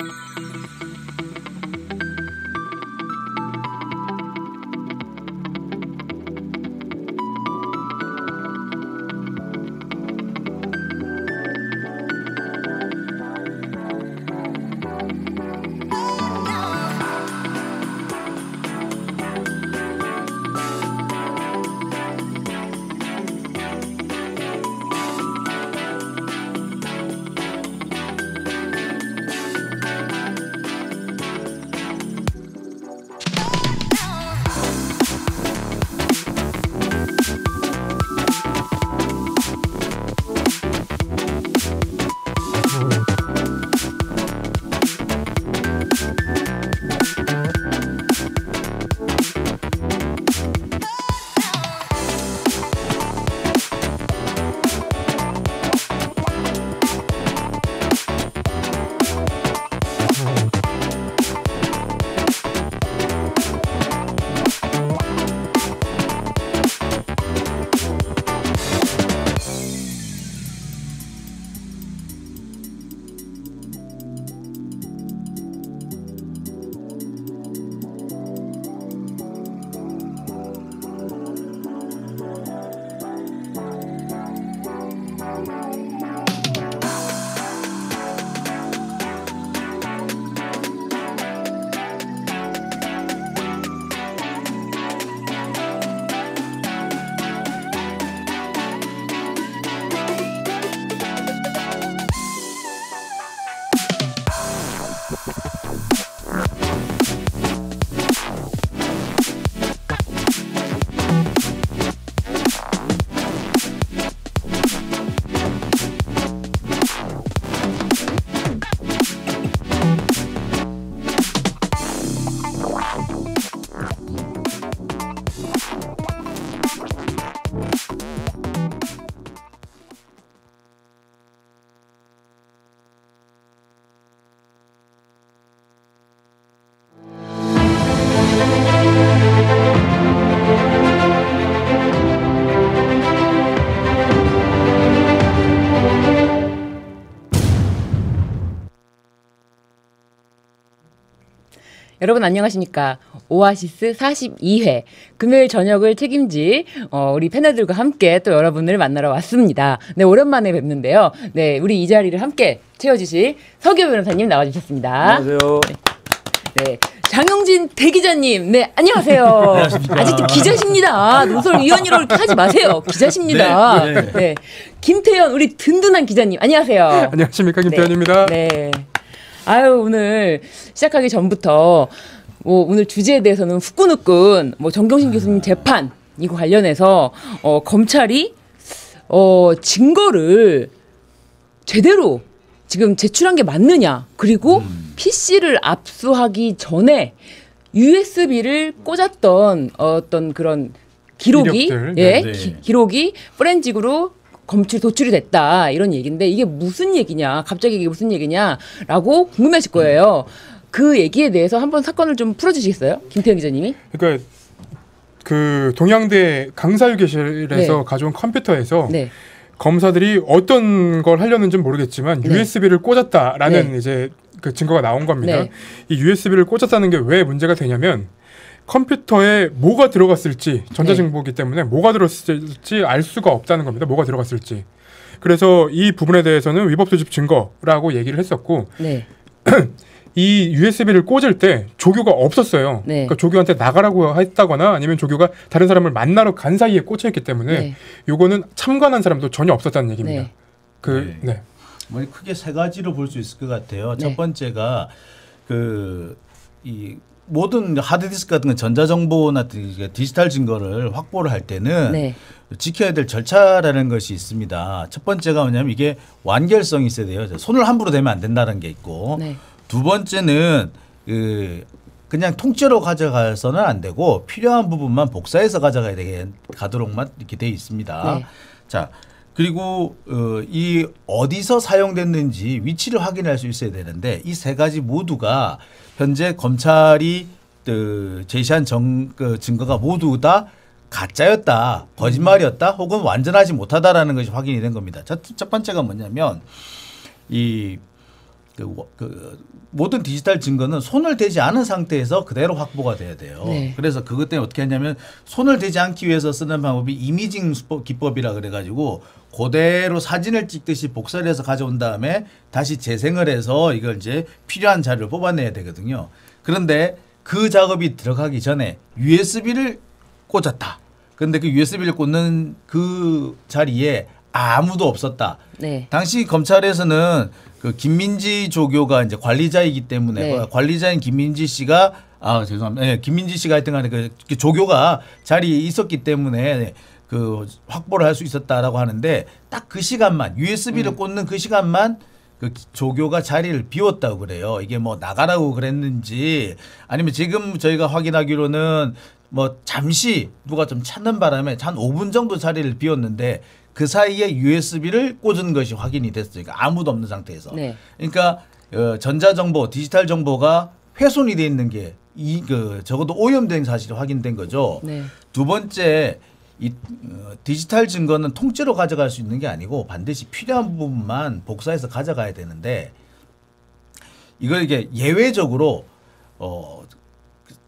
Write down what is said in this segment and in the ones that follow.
Música 여러분 안녕하십니까. 오아시스 42회 금요일 저녁을 책임질 어, 우리 패널들과 함께 또 여러분을 만나러 왔습니다. 네, 오랜만에 뵙는데요. 네, 우리 이 자리를 함께 채워주실 서교 변호사님 나와주셨습니다. 안녕하세요. 네, 네. 장영진 대기자님, 네, 안녕하세요. 아직도 기자십니다. 노설위원이라고 하지 마세요. 기자십니다. 네, 네, 네, 네. 김태현, 우리 든든한 기자님, 안녕하세요. 안녕하십니까. 김태현입니다. 네. 네. 아유 오늘 시작하기 전부터 뭐 오늘 주제에 대해서는 후끈후끈 뭐 정경심 교수님 재판 이거 관련해서 어, 검찰이 어, 증거를 제대로 지금 제출한 게 맞느냐 그리고 음. PC를 압수하기 전에 USB를 꽂았던 어떤 그런 기록이 예 네, 네. 기, 록이 프렌직으로 검출 도출이 됐다 이런 얘기인데 이게 무슨 얘기냐 갑자기 이게 무슨 얘기냐라고 궁금해하실 거예요. 그 얘기에 대해서 한번 사건을 좀 풀어주시겠어요, 김태형 기자님이? 그러니까 그 동양대 강사유계실에서 네. 가져온 컴퓨터에서 네. 검사들이 어떤 걸 하려는지 모르겠지만 네. USB를 꽂았다라는 네. 이제 그 증거가 나온 겁니다. 네. 이 USB를 꽂았다는 게 왜 문제가 되냐면 컴퓨터에 뭐가 들어갔을지 전자정보기 네. 때문에 뭐가 들어갔을지 알 수가 없다는 겁니다. 뭐가 들어갔을지. 그래서 이 부분에 대해서는 위법 수집 증거라고 얘기를 했었고 네. 이 USB를 꽂을 때 조교가 없었어요. 네. 그러니까 조교한테 나가라고 했다거나 아니면 조교가 다른 사람을 만나러 간 사이에 꽂혀 있기 때문에 네. 거는 참관한 사람도 전혀 없었다는 얘기입니다. 네. 그 네. 네. 뭐 크게 세 가지로 볼 수 있을 것 같아요. 첫 번째가 그이 모든 하드디스크 같은 건 전자정보나 디지털 증거를 확보를 할 때는 네. 지켜야 될 절차라는 것이 있습니다. 첫 번째가 뭐냐면 이게 완결성이 있어야 돼요. 손을 함부로 대면 안 된다는 게 있고 네. 두 번째는 그 그냥 통째로 가져가서는 안 되고 필요한 부분만 복사해서 가져가야 되게 가도록만 이렇게 돼 있습니다. 네. 자 그리고 어, 이 어디서 사용됐는지 위치를 확인할 수 있어야 되는데 이 세 가지 모두가 현재 검찰이 그 제시한 정, 그 증거가 모두 다 가짜였다, 거짓말이었다, 혹은 완전하지 못하다라는 것이 확인이 된 겁니다. 첫, 첫 번째가 뭐냐면 이 그, 그 모든 디지털 증거는 손을 대지 않은 상태에서 그대로 확보가 돼야 돼요. 네. 그래서 그것 때문에 어떻게 하냐면 손을 대지 않기 위해서 쓰는 방법이 이미징 기법이라 그래가지고 그대로 사진을 찍듯이 복사를 해서 가져온 다음에 다시 재생을 해서 이걸 이제 필요한 자료를 뽑아내야 되거든요. 그런데 그 작업이 들어가기 전에 USB를 꽂았다. 그런데그 USB를 꽂는 그 자리에 아무도 없었다. 네. 당시 검찰에서는 그 김민지 조교가 이제 관리자이기 때문에 네. 관리자인 김민지 씨가 아 죄송합니다. 네, 김민지 씨가 하여튼간에 그, 그 조교가 자리에 있었기 때문에 그 확보를 할 수 있었다라고 하는데 딱 그 시간만 USB를 음. 꽂는 그 시간만 그 조교가 자리를 비웠다고 그래요. 이게 뭐 나가라고 그랬는지 아니면 지금 저희가 확인하기로는 뭐 잠시 누가 좀 찾는 바람에 한 5분 정도 자리를 비웠는데 그 사이에 USB를 꽂은 것이 확인이 됐으니까 그러니까 아무도 없는 상태에서. 네. 그러니까 어, 전자 정보, 디지털 정보가 훼손이 돼 있는 게 이 그 적어도 오염된 사실이 확인된 거죠. 네. 두 번째 이 어, 디지털 증거는 통째로 가져갈 수 있는 게 아니고 반드시 필요한 부분만 복사해서 가져가야 되는데 이걸 이게 예외적으로 어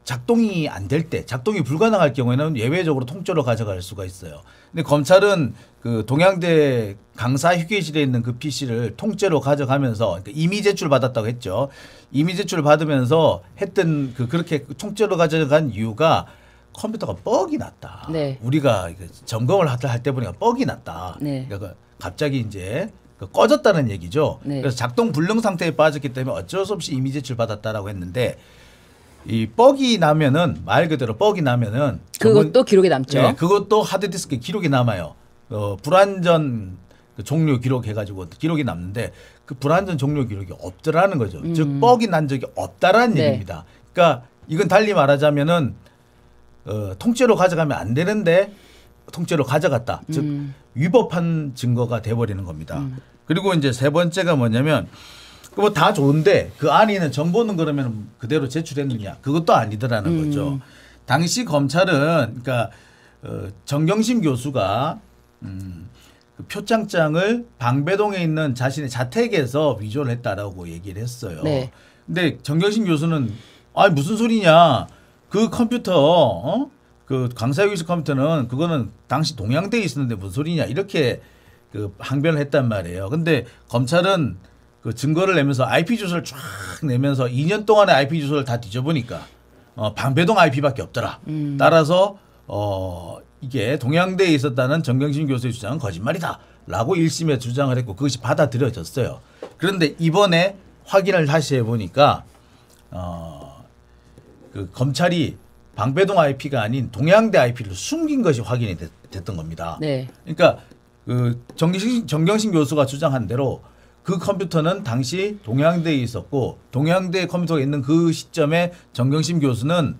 작동이 안 될 때, 작동이 불가능할 경우에는 예외적으로 통째로 가져갈 수가 있어요. 근데 검찰은 그 동양대 강사 휴게실에 있는 그 PC를 통째로 가져가면서 그러니까 이미 제출 받았다고 했죠. 이미 제출 받으면서 했던 그 그렇게 통째로 가져간 이유가 컴퓨터가 뻑이 났다. 네. 우리가 점검을 할때 보니까 뻑이 났다. 네. 그러니까 그 갑자기 이제 그 꺼졌다는 얘기죠. 네. 그래서 작동 불능 상태에 빠졌기 때문에 어쩔 수 없이 이미 제출 받았다라고 했는데 이 뻑이 나면은 말 그대로 뻑이 나면은 그것도 기록에 남죠. 네, 그것도 하드디스크 기록이 남아요. 어, 불완전 그 종료 기록 해가지고 기록이 남는데 그 불완전 종료 기록이 없더라는 거죠. 음. 즉 뻑이 난 적이 없다라는 네. 얘기입니다. 그러니까 이건 달리 말하자면은 어, 통째로 가져가면 안 되는데 통째로 가져갔다. 즉 음. 위법한 증거가 돼버리는 겁니다. 음. 그리고 이제 세 번째가 뭐냐면 그 뭐 다 좋은데 그 안에는 정보는 그러면 그대로 제출했느냐 그것도 아니더라는 음. 거죠. 당시 검찰은 그러니까 어, 정경심 교수가 음, 그 표창장을 방배동에 있는 자신의 자택에서 위조를 했다라고 얘기를 했어요. 네. 근데 정경심 교수는 아 무슨 소리냐 그 컴퓨터 어? 그강사위실 컴퓨터는 그거는 당시 동양대에 있었는데 무슨 소리냐 이렇게 그 항변을 했단 말이에요. 근데 검찰은 그 증거를 내면서 IP 주소를 쫙 내면서 2년 동안의 IP 주소를 다 뒤져보니까 어, 방배동 IP밖에 없더라. 음. 따라서 어 이게 동양대에 있었다는 정경심 교수의 주장은 거짓말이다. 라고 1심에 주장을 했고 그것이 받아들여졌어요. 그런데 이번에 확인을 다시 해보니까 어, 그 검찰이 방배동 IP가 아닌 동양대 IP를 숨긴 것이 확인이 됐, 던 겁니다. 네. 그러니까 그 정경심, 정경심 교수가 주장한 대로 그 컴퓨터는 당시 동양대에 있었고 동양대 컴퓨터가 있는 그 시점에 정경심 교수는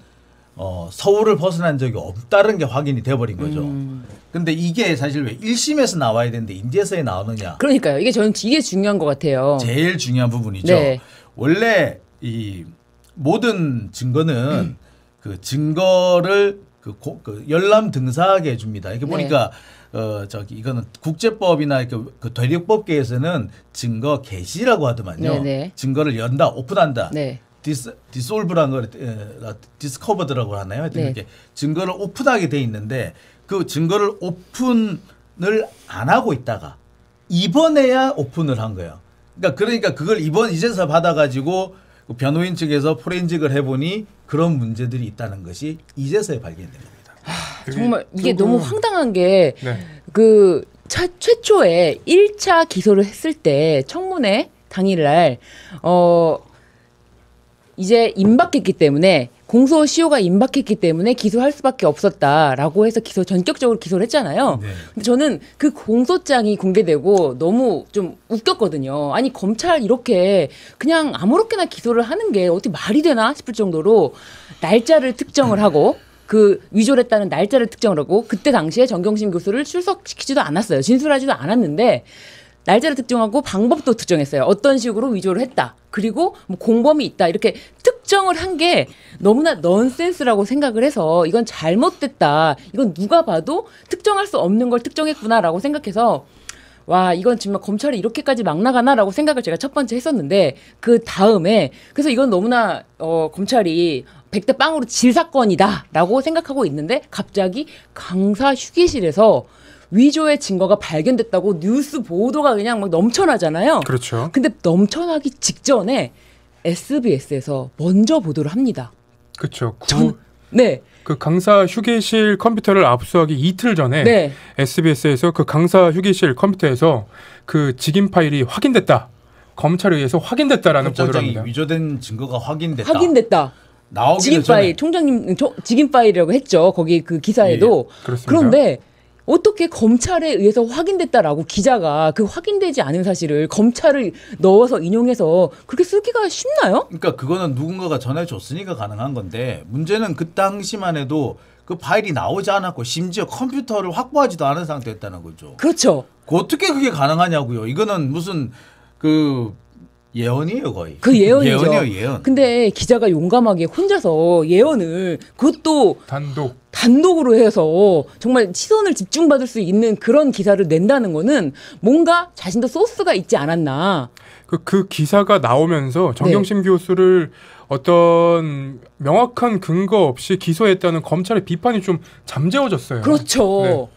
어, 서울을 벗어난 적이 없다는 게 확인이 돼버린 거죠. 음. 근데 이게 사실 왜 1심에서 나와야 되는데 인제서에 나오느냐. 그러니까요. 이게 저는 이게 중요한 것 같아요. 제일 중요한 부분이죠. 네. 원래 이 모든 증거는 음. 그 증거를 그, 고, 그 열람 등사하게 해줍니다. 이게 렇 네. 보니까 어 저기 이거는 국제법이나 그, 그 대륙법계에서는 증거 개시라고 하더만요. 네, 네. 증거를 연다, 오픈한다. 네. 디스 디솔브란는걸 에, 예, 디스커버드라고 하나요? 하여튼 네. 이렇게 증거를 오픈하게 돼 있는데 그 증거를 오픈을 안 하고 있다가 이번에야 오픈을 한 거예요. 그러니까 그러니까 그걸 이번 이제서 받아가지고 그 변호인 측에서 포렌직을 해보니 그런 문제들이 있다는 것이 이제서야 발견된 겁니다. 하, 정말 이게 너무 황당한 게그 네. 그 최초에 1차 기소를 했을 때 청문회 당일날 어 이제 임박했기 때문에 공소시효가 임박했기 때문에 기소할 수밖에 없었다라고 해서 기소 전격적으로 기소를 했잖아요. 네. 근데 저는 그 공소장이 공개되고 너무 좀 웃겼거든요. 아니 검찰 이렇게 그냥 아무렇게나 기소를 하는 게 어떻게 말이 되나 싶을 정도로 날짜를 특정을 하고 그 위조를 했다는 날짜를 특정을 하고 그때 당시에 정경심 교수를 출석시키지도 않았어요. 진술하지도 않았는데 날짜를 특정하고 방법도 특정했어요. 어떤 식으로 위조를 했다. 그리고 뭐 공범이 있다. 이렇게 특정을 한 게 너무나 넌센스라고 생각을 해서 이건 잘못됐다. 이건 누가 봐도 특정할 수 없는 걸 특정했구나라고 생각해서 와 이건 정말 검찰이 이렇게까지 막 나가나라고 생각을 제가 첫 번째 했었는데 그 다음에 그래서 이건 너무나 어 검찰이 백대 빵으로 질 사건이다라고 생각하고 있는데 갑자기 강사 휴게실에서 위조의 증거가 발견됐다고 뉴스 보도가 그냥 막 넘쳐나잖아요. 그렇죠. 근데 넘쳐나기 직전에 SBS에서 먼저 보도를 합니다. 그렇죠. 그, 전, 네. 그 강사 휴게실 컴퓨터를 압수하기 이틀 전에 네. SBS에서 그 강사 휴게실 컴퓨터에서 그 직인 파일이 확인됐다. 검찰에 의해서 확인됐다라는 보도를 합니다. 위조된 증거가 확인됐다. 확인됐다. 나오기 직인 전에. 총장님 저, 직인 파일이라고 했죠. 거기 그 기사에도 예, 그런데 어떻게 검찰에 의해서 확인됐다라고 기자가 그 확인되지 않은 사실을 검찰을 넣어서 인용해서 그렇게 쓰기가 쉽나요? 그러니까 그거는 누군가가 전해줬으니까 가능한 건데 문제는 그 당시만 해도 그 파일이 나오지 않았고 심지어 컴퓨터를 확보하지도 않은 상태였다는 거죠. 그렇죠. 그 어떻게 그게 가능하냐고요. 이거는 무슨 그 예언이에요 거의. 그 예언이죠. 예언이에요 예언. 근데 기자가 용감하게 혼자서 예언을 그것도 단독 단독으로 해서 정말 시선을 집중받을 수 있는 그런 기사를 낸다는 거는 뭔가 자신도 소스가 있지 않았나. 그, 그 기사가 나오면서 정경심 네. 교수를 어떤 명확한 근거 없이 기소했다는 검찰의 비판이 좀 잠재워졌어요. 그렇죠.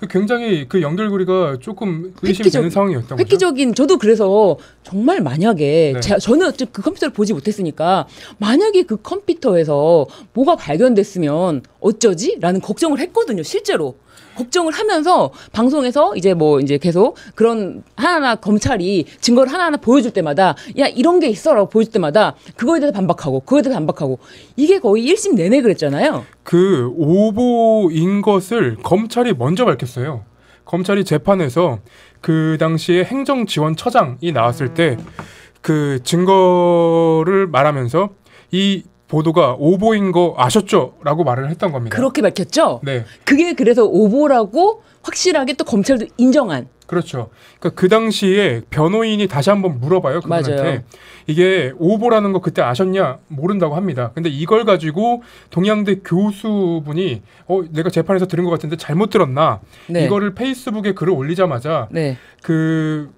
네. 굉장히 그 연결고리가 조금 의심되는 상황이었던 거죠. 획기적인 저도 그래서 정말 만약에 네. 제, 저는 그 컴퓨터를 보지 못했으니까 만약에 그 컴퓨터에서 뭐가 발견됐으면 어쩌지라는 걱정을 했거든요 실제로 걱정을 하면서 방송에서 이제 뭐 이제 계속 그런 하나하나 검찰이 증거를 하나하나 보여줄 때마다 야 이런 게 있어라고 보여줄 때마다 그거에 대해서 반박하고 그거에 대해서 반박하고 이게 거의 일심 내내 그랬잖아요. 그 오보인 것을 검찰이 먼저 밝혔어요. 검찰이 재판에서 그 당시에 행정지원처장이 나왔을 음. 때그 증거를 말하면서 이 보도가 오보인 거 아셨죠? 라고 말을 했던 겁니다. 그렇게 밝혔죠? 네. 그게 그래서 오보라고 확실하게 또 검찰도 인정한. 그렇죠. 그러니까 그 당시에 변호인이 다시 한번 물어봐요. 그분한테. 맞아요. 이게 오보라는 거 그때 아셨냐? 모른다고 합니다. 근데 이걸 가지고 동양대 교수분이 어, 내가 재판에서 들은 것 같은데 잘못 들었나? 네. 이거를 페이스북에 글을 올리자마자 네. 그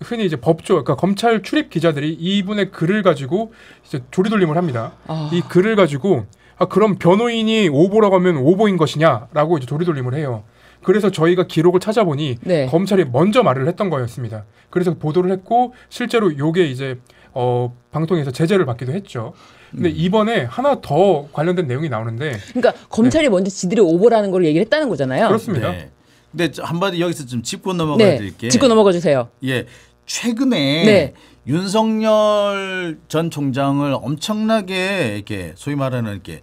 흔히 이제 법조, 그러니까 검찰 출입 기자들이 이분의 글을 가지고 이제 조리돌림을 합니다. 아. 이 글을 가지고 아, 그럼 변호인이 오보라고 하면 오보인 것이냐라고 이제 조리돌림을 해요. 그래서 저희가 기록을 찾아보니 네. 검찰이 먼저 말을 했던 거였습니다. 그래서 보도를 했고 실제로 요게 이제 어, 방통에서 제재를 받기도 했죠. 근데 음. 이번에 하나 더 관련된 내용이 나오는데 그러니까 검찰이 네. 먼저 지들이 오보라는 걸 얘기를 했다는 거잖아요. 그렇습니다. 네. 근데 한마디 여기서 좀 짚고 넘어가야 네. 될게 짚고 넘어가 주세요. 예. 최근에 네. 윤석열 전 총장을 엄청나게 이렇게 소위 말하는 이렇게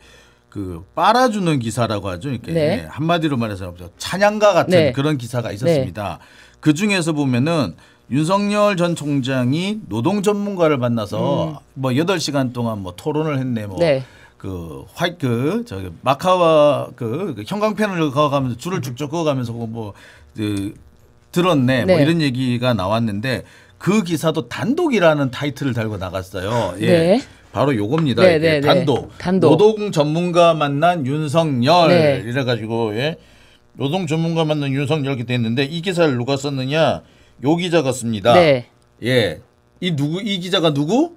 그 빨아주는 기사라고 하죠. 이렇게 네. 예, 한마디로 말해서 찬양가 같은 네. 그런 기사가 있었습니다. 네. 그 중에서 보면은 윤석열 전 총장이 노동 전문가를 만나서 음. 뭐 8시간 동안 뭐 토론을 했네 뭐그 네. 화이트 그 저기 마카와 그, 그 형광펜을 그어가면서 줄을 음. 쭉쭉 그어가면서 뭐그 뭐, 들었네. 뭐 네. 뭐 이런 얘기가 나왔는데 그 기사도 단독이라는 타이틀을 달고 나갔어요. 예. 네. 바로 요겁니다. 네, 네, 네, 단독. 단독. 노동 전문가 만난 윤석열 네. 이래가지고 예. 노동 전문가 만난 윤석열 이렇게 됐는데이 기사를 누가 썼느냐? 요 기자가 씁니다. 네. 예. 이 누구 이 기자가 누구?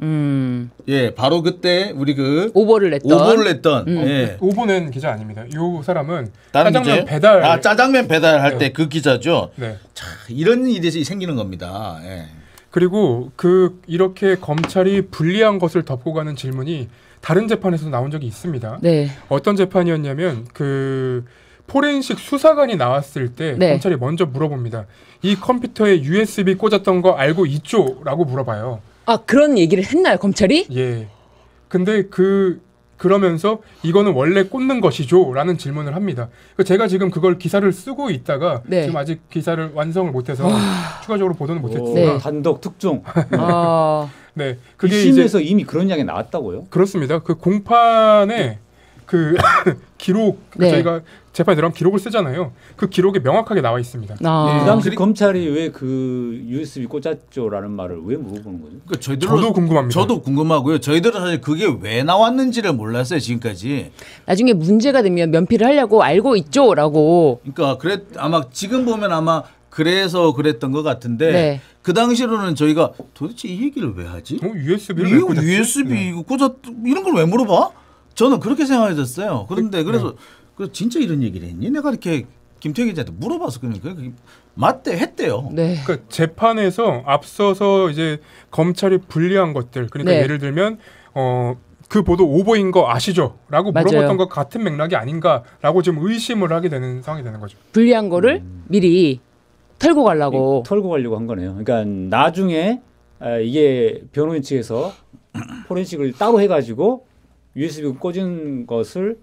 음. 예, 바로 그때 우리 그 오버를 냈던 오버를 냈던 음. 예. 어, 오버는 기자 아닙니다. 이 사람은 짜장면 기자요? 배달 아 짜장면 배달할 네. 때그 기자죠. 네. 자, 이런 일이 생기는 겁니다. 예. 그리고 그 이렇게 검찰이 불리한 것을 덮고 가는 질문이 다른 재판에서 나온 적이 있습니다. 네. 어떤 재판이었냐면 그 포렌식 수사관이 나왔을 때 네. 검찰이 먼저 물어봅니다. 이 컴퓨터에 USB 꽂았던 거 알고 있죠라고 물어봐요. 아 그런 얘기를 했나요 검찰이? 예. 근데 그 그러면서 이거는 원래 꽂는 것이죠라는 질문을 합니다. 그러니까 제가 지금 그걸 기사를 쓰고 있다가 네. 지금 아직 기사를 완성을 못해서 추가적으로 보도는 못했지만 네. 단독 특종. 아. 네, 그게 심에서 이미 그런 이야기 나왔다고요? 그렇습니다. 그 공판에 네. 그 기록 그 네. 저희가 재판에 들어간 기록을 쓰잖아요. 그 기록에 명확하게 나와 있습니다. 아. 예. 그 당시 그리- 검찰이 왜 그 USB 꽂았죠라는 말을 왜 물어보는 거죠? 그러니까 저희들은- 저도 궁금합니다. 저도 궁금하고요. 저희들은 사실 그게 왜 나왔는지를 몰랐어요 지금까지. 나중에 문제가 되면 면피를 하려고 알고 있죠라고. 그러니까 그랬 아마 지금 보면 아마 그래서 그랬던 것 같은데 네. 그 당시로는 저희가 도대체 이 얘기를 왜 하지? 어, USB를 이거 USB 꽂아 이런 걸 왜 물어봐? 저는 그렇게 생각했었어요. 그런데 그, 그래서 네. 그 진짜 이런 얘기를 했니? 내가 이렇게 김태기 기자한테 물어봐서 그러니까 맞대 했대요. 네. 그러니까 재판에서 앞서서 이제 검찰이 불리한 것들 그러니까 네. 예를 들면 어. 그 보도 오보인 거 아시죠? 라고 물어봤던 것 같은 맥락이 아닌가라고 지금 의심을 하게 되는 상황이 되는 거죠. 불리한 거를 음. 미리 털고 가려고. 털고 가려고 한 거네요. 그러니까 나중에 아, 이게 변호인 측에서 포렌식을 따로 해가지고 USB 꽂은 것을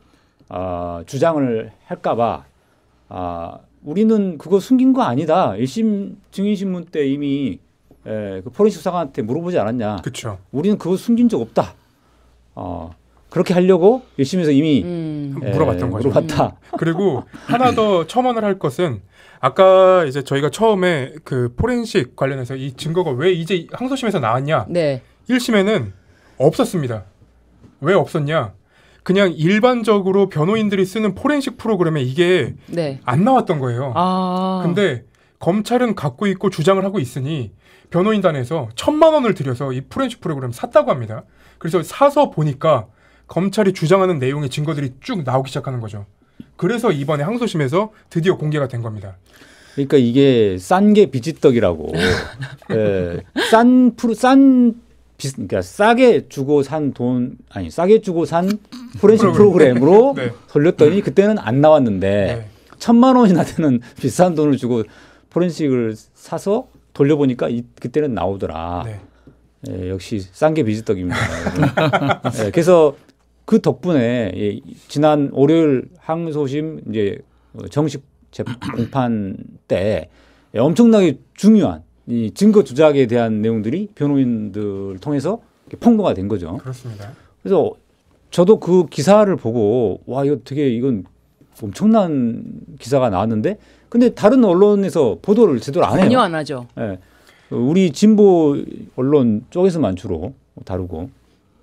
어, 주장을 할까봐 아, 우리는 그거 숨긴 거 아니다. 1심 증인신문 때 이미 에, 그 포렌식 수 사관한테 물어보지 않았냐. 그렇 우리는 그거 숨긴 적 없다. 어, 그렇게 하려고 1심에서 이미 음. 에, 물어봤던 거죠. 물어봤다. 음. 그리고 하나 더 첨언을 할 것은 아까 이제 저희가 처음에 그 포렌식 관련해서 이 증거가 왜 이제 항소심에서 나왔냐. 네. 1심에는 없었습니다. 왜 없었냐? 그냥 일반적으로 변호인들이 쓰는 포렌식 프로그램에 이게 네. 안 나왔던 거예요. 아. 근데 검찰은 갖고 있고 주장을 하고 있으니 변호인단에서 천만 원을 들여서 이 포렌식 프로그램 샀다고 합니다. 그래서 사서 보니까 검찰이 주장하는 내용의 증거들이 쭉 나오기 시작하는 거죠. 그래서 이번에 항소심에서 드디어 공개가 된 겁니다. 그러니까 이게 싼 게 비지떡이라고. 예, 싼 프로 싼 비, 그러니까 싸게 주고 산 돈 아니 싸게 주고 산 포렌식 프로그램. 으로 네. 돌렸더니 그때는 안 나왔는데 네. 천만 원이나 되는 비싼 돈을 주고 포렌식을 사서 돌려보니까 이, 그때는 나오더라. 네. 예, 역시 싼 게 비지떡입니다. 예, 그래서 그 덕분에 예, 지난 월요일 항소심 이제 정식 재판 때 엄청나게 중요한 이 증거 조작에 대한 내용들이 변호인들 을 통해서 폭로가 된 거죠. 그렇습니다. 그래서 저도 그 기사를 보고 와 이거 되게 이건 엄청난 기사가 나왔는데 근데 다른 언론에서 보도를 제대로 안 해요. 전혀 안 하죠. 예. 우리 진보 언론 쪽에서만 주로 다루고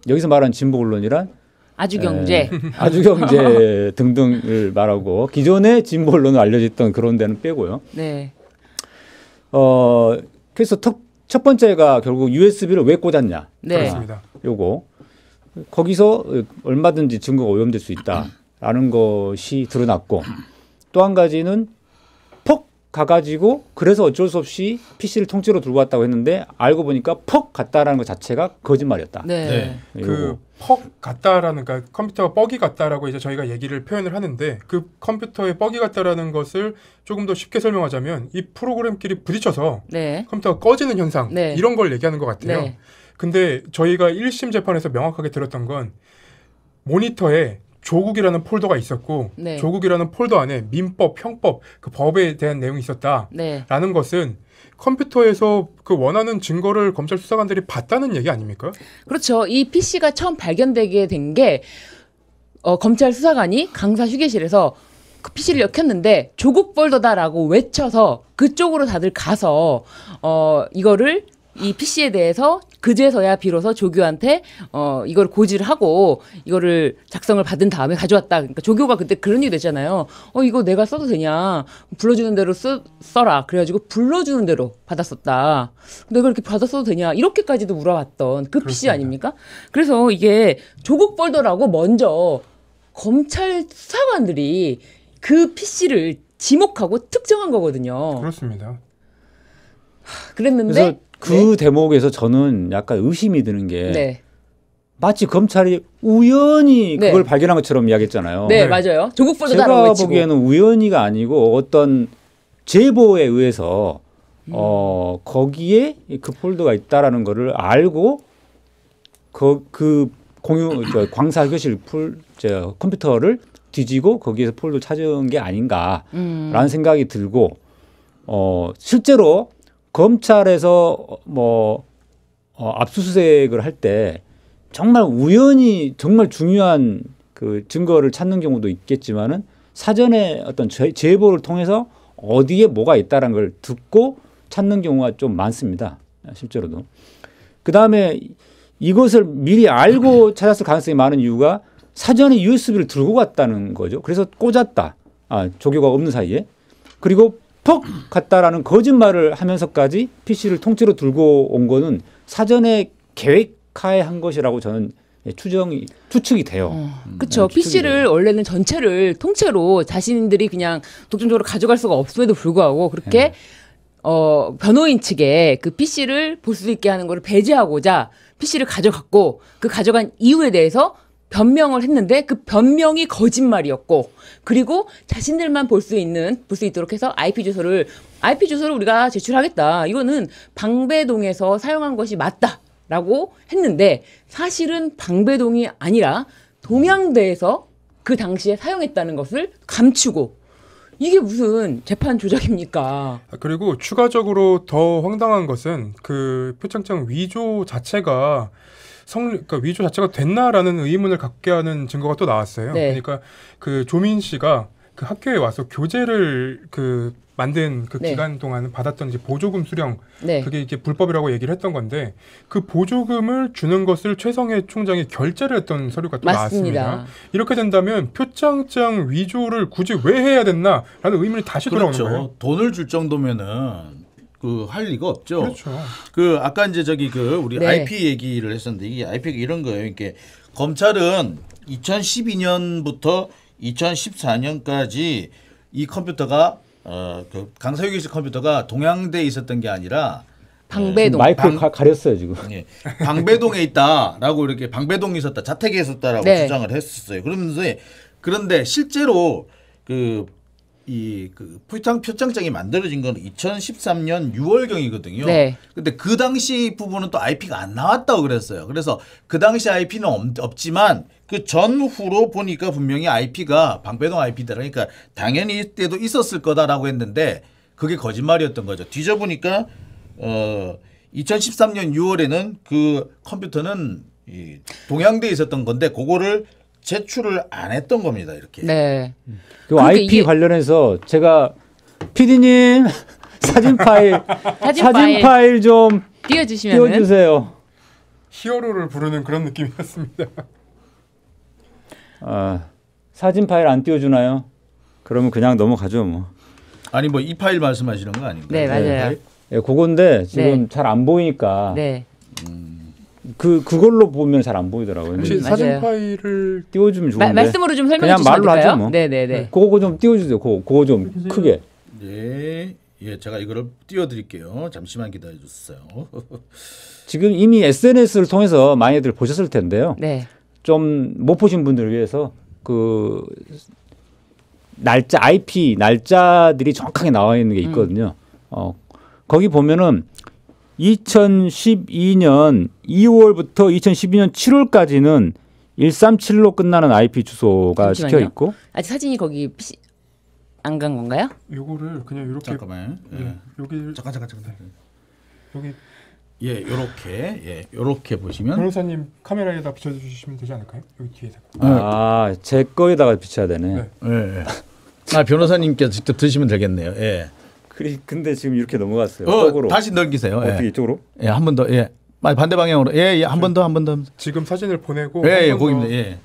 여기서 말하는 진보 언론이란 아주경제, 예, 아주경제 등등을 말하고 기존의 진보 언론으 알려졌던 그런 데는 빼고요. 네. 어 그래서 첫, 첫 번째가 결국 USB를 왜 꽂았냐. 네. 그렇습니다. 요거. 거기서 얼마든지 증거가 오염될 수 있다라는 것이 드러났고 또 한 가지는 가가지고 그래서 어쩔 수 없이 PC를 통째로 들고 왔다고 했는데 알고 보니까 퍽 갔다라는 것 자체가 거짓말이었다. 네. 네. 네 그퍽 갔다라는 그러니까 컴퓨터가 뻑이 갔다라고 이제 저희가 얘기를 표현을 하는데 그 컴퓨터의 뻑이 갔다라는 것을 조금 더 쉽게 설명하자면 이 프로그램끼리 부딪혀서 네. 컴퓨터가 꺼지는 현상 네. 이런 걸 얘기하는 것 같아요. 네. 근데 저희가 1심 재판에서 명확하게 들었던 건 모니터에 조국이라는 폴더가 있었고 네. 조국이라는 폴더 안에 민법, 형법 그 법에 대한 내용이 있었다라는 네. 것은 컴퓨터에서 그 원하는 증거를 검찰 수사관들이 봤다는 얘기 아닙니까? 그렇죠. 이 PC가 처음 발견되게 된 게 어, 검찰 수사관이 강사 휴게실에서 그 PC를 역혔는데 조국 폴더다라고 외쳐서 그쪽으로 다들 가서 어 이거를 이 PC에 대해서 그제서야 비로소 조교한테 어 이걸 고지를 하고 이거를 작성을 받은 다음에 가져왔다. 그러니까 조교가 그때 그런 일이 됐잖아요. 어 이거 내가 써도 되냐? 불러주는 대로 쓰, 써라. 그래가지고 불러주는 대로 받았었다. 내가 이렇게 받았어도 되냐? 이렇게까지도 물어봤던 그 PC 아닙니까? 그래서 이게 조국 벌더라고 먼저 검찰 수사관들이 그 PC를 지목하고 특정한 거거든요. 그렇습니다. 그랬는데 그 네. 대목에서 저는 약간 의심이 드는 게 네. 마치 검찰이 우연히 네. 그걸 발견한 것처럼 이야기했잖아요. 네, 네. 맞아요. 조국 보도 제가 보기에는 우연히가 아니고 어떤 제보에 의해서 음. 어 거기에 그 폴더가 있다라는 거를 알고 그, 그 공유 저 광사 교실 풀저 컴퓨터를 뒤지고 거기에서 폴더 찾은 게 아닌가라는 음. 생각이 들고 어 실제로 검찰에서 뭐 어, 압수수색을 할 때 정말 우연히 정말 중요한 그 증거를 찾는 경우도 있겠지만은 사전에 어떤 제, 보를 통해서 어디에 뭐가 있다라는 걸 듣고 찾는 경우가 좀 많습니다. 실제로도. 그 다음에 이것을 미리 알고 찾았을 가능성이 많은 이유가 사전에 USB를 들고 갔다는 거죠. 그래서 꽂았다. 아, 조교가 없는 사이에. 그리고 턱갔다라는 거짓말을 하면서까지 PC를 통째로 들고 온 거는 사전에 계획하에 한 것이라고 저는 추정이 추측이 돼요. 어, 그렇죠. 네, PC를 돼요. 원래는 전체를 통째로 자신들이 그냥 독점적으로 가져갈 수가 없음에도 불구하고 그렇게 네. 어, 변호인 측에 그 PC를 볼 수 있게 하는 거를 배제하고자 PC를 가져갔고 그 가져간 이유에 대해서 변명을 했는데 그 변명이 거짓말이었고 그리고 자신들만 볼 수 있는 볼 수 있도록 해서 IP 주소를 IP 주소를 우리가 제출하겠다. 이거는 방배동에서 사용한 것이 맞다라고 했는데 사실은 방배동이 아니라 동양대에서 그 당시에 사용했다는 것을 감추고 이게 무슨 재판 조작입니까? 아, 그리고 추가적으로 더 황당한 것은 그 표창장 위조 자체가 성 그러니까 위조 자체가 됐나라는 의문을 갖게 하는 증거가 또 나왔어요. 네. 그러니까 그 조민 씨가 그 학교에 와서 교재를 그 만든 그 네. 기간 동안 받았던 이제 보조금 수령 네. 그게 이제 불법이라고 얘기를 했던 건데 그 보조금을 주는 것을 최성해 총장이 결제를 했던 서류가 또 맞습니다. 나왔습니다. 이렇게 된다면 표창장 위조를 굳이 왜 해야 됐나라는 의문이 다시 그렇죠. 돌아오는 거예요. 돈을 줄 정도면은 그할 리가 없죠. 그렇죠. 그 아까 이제 저기 그 우리 네. IP 얘기를 했었는데 이게 i p 이런 거예요. 이렇게 검찰은 2012년부터 2014년까지 이 컴퓨터가 어그 강사유기실 컴퓨터가 동양대에 있었던 게 아니라 방배동 마이크 방, 가, 렸어요 지금. 예. 방배동에 있다라고 이렇게 방배동에 있었다 자택에 있었다라고 네. 주장을 했었어요. 그러면서 그런데 실제로 그 이그 표창 표창장이 만들어진 건 2013년 6월경이거든요. 네. 근데 그 당시 부분은 또 IP가 안 나왔다고 그랬어요. 그래서 그 당시 IP는 없, 지만 그 전후로 보니까 분명히 IP가 방배동 IP다 그러니까 당연히 이때도 있었을 거다라고 했는데 그게 거짓말이었던 거죠. 뒤져보니까 어 2013년 6월에는 그 컴퓨터는 이 동양대에 있었던 건데 그거를 제출을 안 했던 겁니다. 이렇게. 네. 그 IP 그러니까 이게... 관련해서 제가 PD님 사진 파일 사진, 파일 좀 띄워주시면 띄워주세요. 히어로를 부르는 그런 느낌이었습니다. 아 사진 파일 안 띄워주나요? 그러면 그냥 넘어가죠 뭐. 아니 뭐 이 파일 말씀하시는 거 아닌가요? 네 맞아요. 네, 네, 그건데 지금 네. 잘안 보이니까. 네. 음. 그 그걸로 보면 잘 안 보이더라고요. 혹시 사진 맞아요. 파일을 띄워주면 좋은데 마, 말씀으로 좀 설명해 그냥 주시면 말로 될까요? 뭐. 네네네. 네, 네. 네, 그거 좀 띄워주세요. 그거 그거 좀 크게. 예, 예, 제가 이거를 띄워드릴게요. 잠시만 기다려 주세요. 지금 이미 SNS를 통해서 많이들 보셨을 텐데요. 네. 좀 못 보신 분들을 위해서 그 날짜 IP 날짜들이 정확하게 나와 있는 게 있거든요. 음. 어 거기 보면은 2012년 2월부터 2012년 7월까지는 137로 끝나는 IP 주소가 잠시만요. 찍혀 있고 아직 사진이 거기 피... 안간 건가요? 요거를 그냥 이렇게 잠깐만 예, 예. 여기 잠깐 잠깐 잠깐 여기 예 요렇게 예 요렇게 보시면 변호사님 카메라에다 비춰주시면 되지 않을까요? 여기 뒤에다 아제 거에다가 비춰야 되네 네. 예, 예. 아 변호사님께서 직접 드시면 되겠네요 예. 그리 근데 지금 이렇게 넘어갔어요. 어, 거꾸로. 다시 넘기세요. 예. 어떻게 예. 이쪽으로? 예, 한번 더. 예. 아니, 반대 방향으로. 예, 예, 한 번 더, 한 번 더. 지금 사진을 보내고 예, 예, 거입니다 예.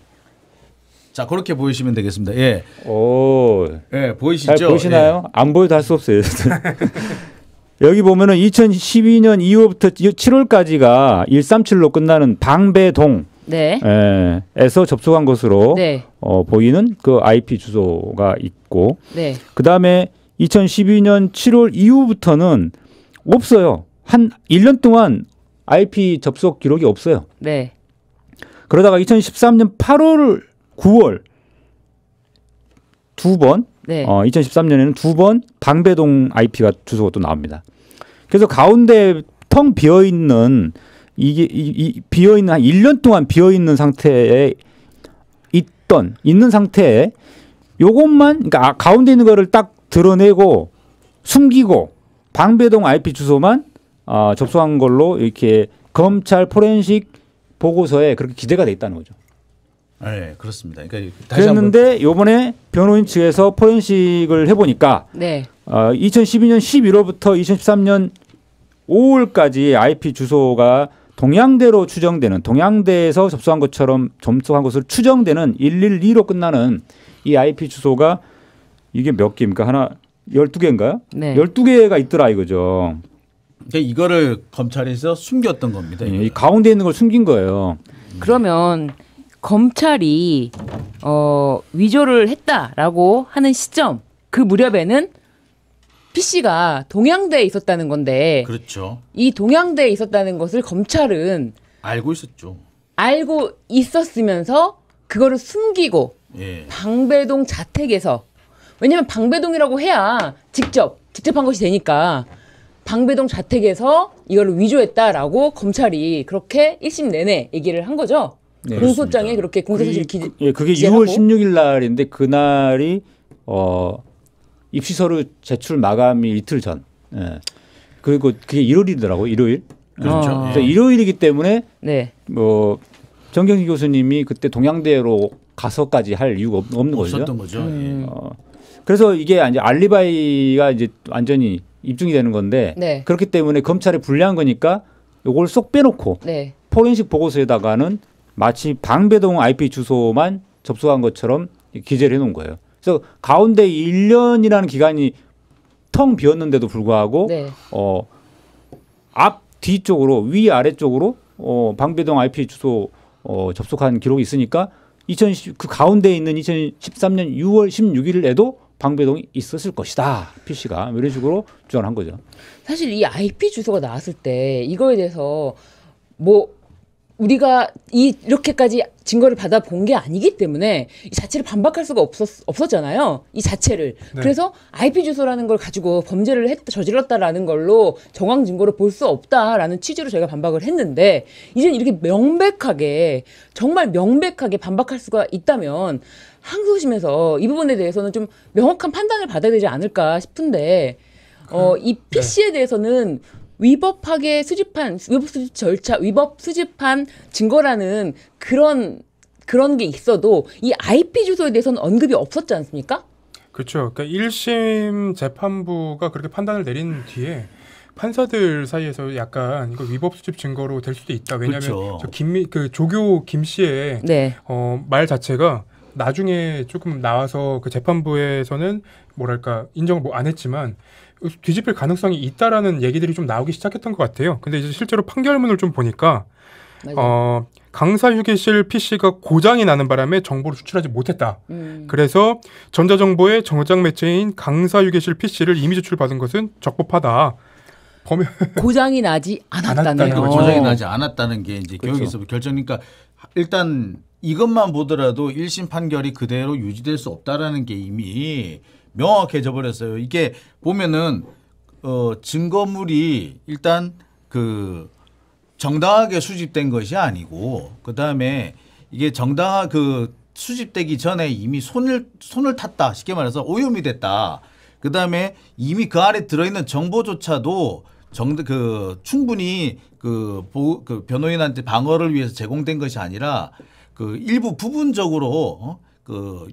자, 그렇게 보이시면 되겠습니다. 예. 오. 예, 보이시죠? 잘 보시나요? 예. 안 보여도 할수 없어요. 여기 보면은 2012년 2월부터 7월까지가 137로 끝나는 방배동 네. 에, 예, 에서 접속한 것으로 네. 어, 보이는 그 IP 주소가 있고 네. 그다음에 2012년 7월 이후부터는 없어요. 한 1년 동안 IP 접속 기록이 없어요. 네. 그러다가 2013년 8월, 9월 두 번, 네. 어, 2013년에는 두 번 방배동 IP가 주소가 또 나옵니다. 그래서 가운데 텅 비어 있는 이게 이, 이 비어 있는 한 1년 동안 비어 있는 상태에 있던 있는 상태에 요것만 그러니까 아, 가운데 있는 거를 딱 드러내고 숨기고 방배동 IP 주소만 어, 접수한 걸로 이렇게 검찰 포렌식 보고서에 그렇게 기대가돼 있다는 거죠. 네, 그렇습니다. 그러니까 그랬는데 요번에 변호인 측에서 포렌식을 해보니까 네. 어, 아, 2012년 11월부터 2013년 5월까지 IP 주소가 동양대로 추정되는 동양대에서 접수한 것처럼 점수한 것으로 추정되는 112로 끝나는 이 IP 주소가 이게 몇 개입니까? 하나 1 2 개인가요? 네. 열두 네. 개가 있더라 이거죠. 그러니까 이거를 검찰에서 숨겼던 겁니다. 네, 이 가운데 있는 걸 숨긴 거예요. 그러면 검찰이 어, 위조를 했다라고 하는 시점 그 무렵에는 PC가 동양대에 있었다는 건데 그렇죠. 이 동양대에 있었다는 것을 검찰은 알고 있었죠. 알고 있었으면서 그거를 숨기고 예. 방배동 자택에서 왜냐면 방배동이라고 해야 직접 직접한 것이 되니까 방배동 자택에서 이걸 위조했다라고 검찰이 그렇게 1심 내내 얘기를 한 거죠. 네, 공소장에 그렇습니다. 그렇게 공소사실 기 예, 그게 6월 16일 날인데 그날이 어 입시서류 제출 마감이 이틀 전. 예. 그리고 그게 일요일이더라고 일요일. 그렇죠. 아. 일요일이기 때문에 네. 뭐 정경희 교수님이 그때 동양대로 가서까지 할 이유가 없는 거죠. 없었던 거죠. 거죠. 예. 음. 어, 그래서 이게 이제 알리바이가 이제 완전히 입증이 되는 건데 네. 그렇기 때문에 검찰에 불리한 거니까 요걸 쏙 빼놓고 네. 포렌식 보고서에다가는 마치 방배동 IP 주소만 접속한 것처럼 기재를 해놓은 거예요. 그래서 가운데 1년이라는 기간이 텅 비었는데도 불구하고 네. 어, 앞 뒤쪽으로 위 아래쪽으로 어, 방배동 IP 주소 어, 접속한 기록이 있으니까 2010, 그 가운데 있는 2013년 6월 16일에도 방배동이 있었을 것이다. PC가 뭐 이런 식으로 주장한 거죠. 사실 이 IP 주소가 나왔을 때 이거에 대해서 뭐 우리가 이, 이렇게까지 증거를 받아본 게 아니기 때문에 이 자체를 반박할 수가 없었, 없었잖아요. 이 자체를. 네. 그래서 IP 주소라는 걸 가지고 범죄를 했, 저질렀다라는 걸로 정황 증거를볼 수 없다라는 취지로 저희가 반박을 했는데 이제 이렇게 명백하게 정말 명백하게 반박할 수가 있다면 한국심에서 이 부분에 대해서는 좀 명확한 판단을 받아야 되지 않을까 싶은데 어, 이 네. PC에 대해서는 위법하게 수집한 위법 수집 절차 위법 수집한 증거라는 그런 그런 게 있어도 이 IP 주소에 대해서는 언급이 없었지 않습니까? 그렇죠. 그러니까 1심 재판부가 그렇게 판단을 내린 뒤에 판사들 사이에서 약간 이거 위법 수집 증거로 될 수도 있다. 왜냐하면 그렇죠. 저 김미 그 조교 김 씨의 네. 어, 말 자체가 나중에 조금 나와서 그 재판부에서는 뭐랄까 인정을 뭐 안 했지만 뒤집힐 가능성이 있다라는 얘기들이 좀 나오기 시작했던 것 같아요. 근데 이제 실제로 판결문을 좀 보니까 맞아요. 어, 강사 휴게실 PC가 고장이 나는 바람에 정보를 추출하지 못했다. 음. 그래서 전자정보의 정장 매체인 강사 휴게실 PC를 이미 제출받은 것은 적법하다. 범행 고장이 나지 않았다네요. 않는 그러니까 고장이 나지 않았다는 게 이제 그렇죠. 교육에서 결정이니까 그러니까 일단 이것만 보더라도 1심 판결이 그대로 유지될 수 없다라는 게 이미 명확해져 버렸어요. 이게 보면은 어 증거물이 일단 그 정당하게 수집된 것이 아니고 그다음에 이게 정당화 그 수집되기 전에 이미 손을 손을 탔다. 쉽게 말해서 오염이 됐다. 그다음에 이미 그 안에 들어 있는 정보조차도 정 그 충분히 그, 보, 그 변호인한테 방어를 위해서 제공된 것이 아니라 그 일부 부분적으로 어? 그,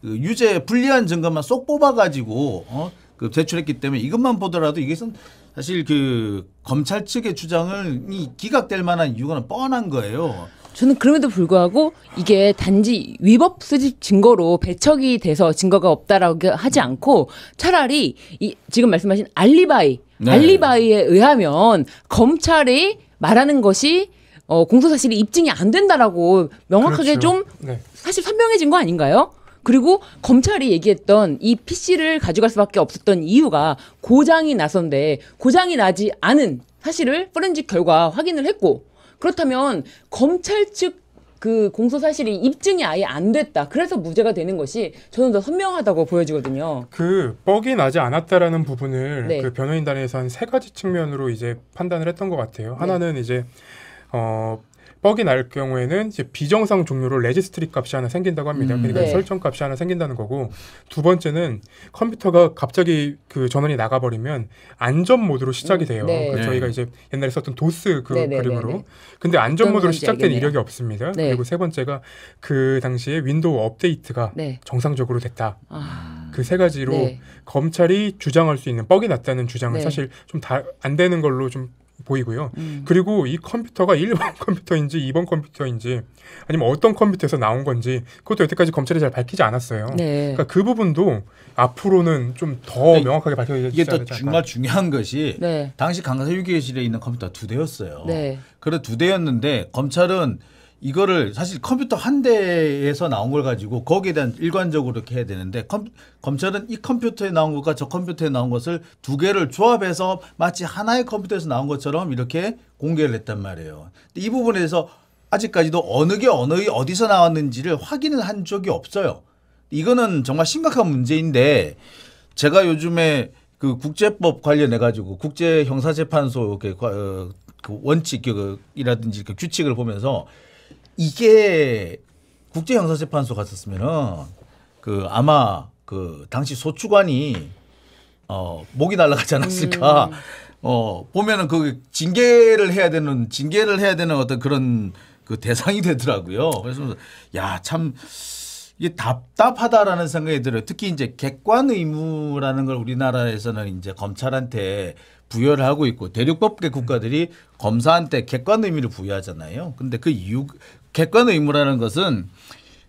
그 유죄 불리한 증거만 쏙 뽑아가지고 어? 그 제출했기 때문에 이것만 보더라도 이것은 사실 그 검찰 측의 주장을 이 기각될 만한 이유가 뻔한 거예요. 저는 그럼에도 불구하고 이게 단지 위법 수집 증거로 배척이 돼서 증거가 없다라고 하지 않고 차라리 이 지금 말씀하신 알리바이 네. 알리바이에 의하면 검찰이 말하는 것이 어, 공소 사실이 입증이 안 된다라고 명확하게 그렇죠. 좀 네. 사실 선명해진 거 아닌가요? 그리고 검찰이 얘기했던 이 PC를 가져갈 수밖에 없었던 이유가 고장이 나선데 고장이 나지 않은 사실을 포렌식 결과 확인을 했고 그렇다면 검찰 측 그 공소 사실이 입증이 아예 안 됐다. 그래서 무죄가 되는 것이 저는 더 선명하다고 보여지거든요. 그 뻑이 나지 않았다라는 부분을 네. 그 변호인단에서 한 세 가지 측면으로 이제 판단을 했던 것 같아요. 네. 하나는 네. 이제 어, 뻑이 날 경우에는 이제 비정상 종류로 레지스트리 값이 하나 생긴다고 합니다. 음, 그러니까 네. 설정 값이 하나 생긴다는 거고 두 번째는 컴퓨터가 갑자기 그 전원이 나가버리면 안전 모드로 시작이 음, 돼요. 음, 네. 그러니 네. 저희가 이제 옛날에 썼던 도스 그 네, 네, 네, 그림으로. 근데 안전 모드로 시작된 이력이 없습니다. 그리고 세 번째가 그 당시에 윈도우 업데이트가 정상적으로 됐다. 아, 그세 가지로 검찰이 주장할 수 있는 뻑이 났다는 주장은 사실 좀다안 되는 걸로 좀 보이고요. 음. 그리고 이 컴퓨터가 1번 컴퓨터인지 2번 컴퓨터인지 아니면 어떤 컴퓨터에서 나온 건지 그것도 여태까지 검찰이 잘 밝히지 않았어요. 네. 그러니까 그 부분도 앞으로는 좀더 네. 명확하게 밝혀지지 이게 또 정말 중요한 것이 네. 당시 강사유기실에 있는 컴퓨터 두 대였어요. 네. 그래 두 대였는데 검찰은 이거를 사실 컴퓨터 한 대에서 나온 걸 가지고 거기에 대한 일관적으로 이렇게 해야 되는데 컴, 검찰은 이 컴퓨터에 나온 것과 저 컴퓨터에 나온 것을 두 개를 조합해서 마치 하나의 컴퓨터에서 나온 것처럼 이렇게 공개를 했단 말이에요. 근데 이 부분에 대해서 아직까지도 어느 게 어느 어디서 나왔는지를 확인을 한 적이 없어요. 이거는 정말 심각한 문제인데 제가 요즘에 그 국제법 관련해 가지고 국제 형사재판소 이렇게 어, 그 원칙이라든지 규칙을 보면서 이게 국제형사재판소 갔었으면은 그 아마 그 당시 소추관이 어 목이 날라가지 않았을까. 음. 어 보면은 그 징계를 해야 되는 징계를 해야 되는 어떤 그런 그 대상이 되더라고요. 그래서 야 참 이게 답답하다라는 생각이 들어요. 특히 이제 객관 의무라는 걸 우리나라에서는 이제 검찰한테 부여를 하고 있고 대륙법계 국가들이 검사한테 객관 의미를 부여하잖아요. 근데 그 이유 객관 의무라는 것은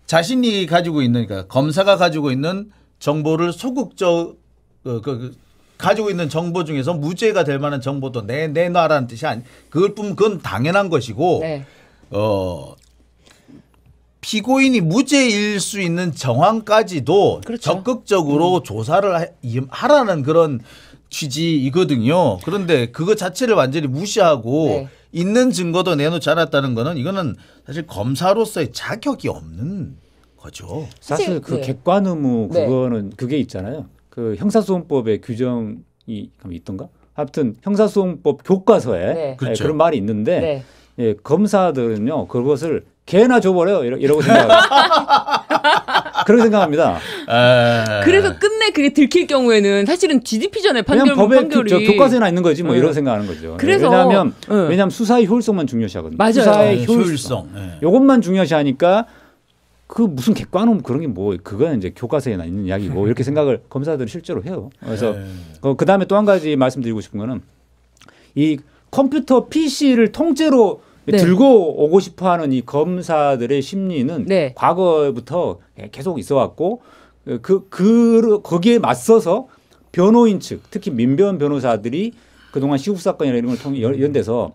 자신이 가지고 있는 그러니까 검사가 가지고 있는 정보를 소극적 어, 그, 그, 가지고 있는 정보 중에서 무죄가 될 만한 정보도 내 내놔라는 뜻이 아니 그걸 뿐 그건 당연한 것이고 네. 어 피고인이 무죄일 수 있는 정황까지도 그렇죠. 적극적으로 음. 조사를 하, 라는 그런 취지이거든요. 그런데 그것 자체를 완전히 무시하고 네. 있는 증거도 내놓지 않았다는 거는 이거는 사실 검사로서의 자격이 없는 거죠. 사실 그 네. 객관 의무 네. 그거는 네. 그게 있잖아요. 그 형사소송법의 규정이 있던가? 하여튼 형사소송법 교과서에 네. 네 그렇죠. 그런 말이 있는데 네. 예, 검사들은요 그것을 개나 줘버려요 이러, 고 생각하고 그렇게 생각합니다. 그래서 끝내 그게 들킬 경우에는 사실은 GDP 전에 판결 법에 판결이 교과서나 에 있는 거지 뭐 네. 이런 생각하는 거죠. 네, 그래서 왜냐하면 네. 왜냐하면 수사의 효율성만 중요시하거든요. 맞아요. 수사의 효 아, 효율성. 이것만 네. 중요시하니까 그 무슨 객관음 그런 게 뭐 그건 이제 교과서에나 있는 이야기고 이렇게 생각을 검사들은 실제로 해요. 그래서 네. 어, 그 다음에 또 한 가지 말씀드리고 싶은 거는 이 컴퓨터 PC를 통째로 네. 들고 오고 싶어하는 이 검사들의 심리는 네. 과거부터 계속 있어왔고 그, 그 거기에 맞서서 변호인 측 특히 민변 변호사들이 그동안 시국 사건이나 이런 걸 통해 이런 데서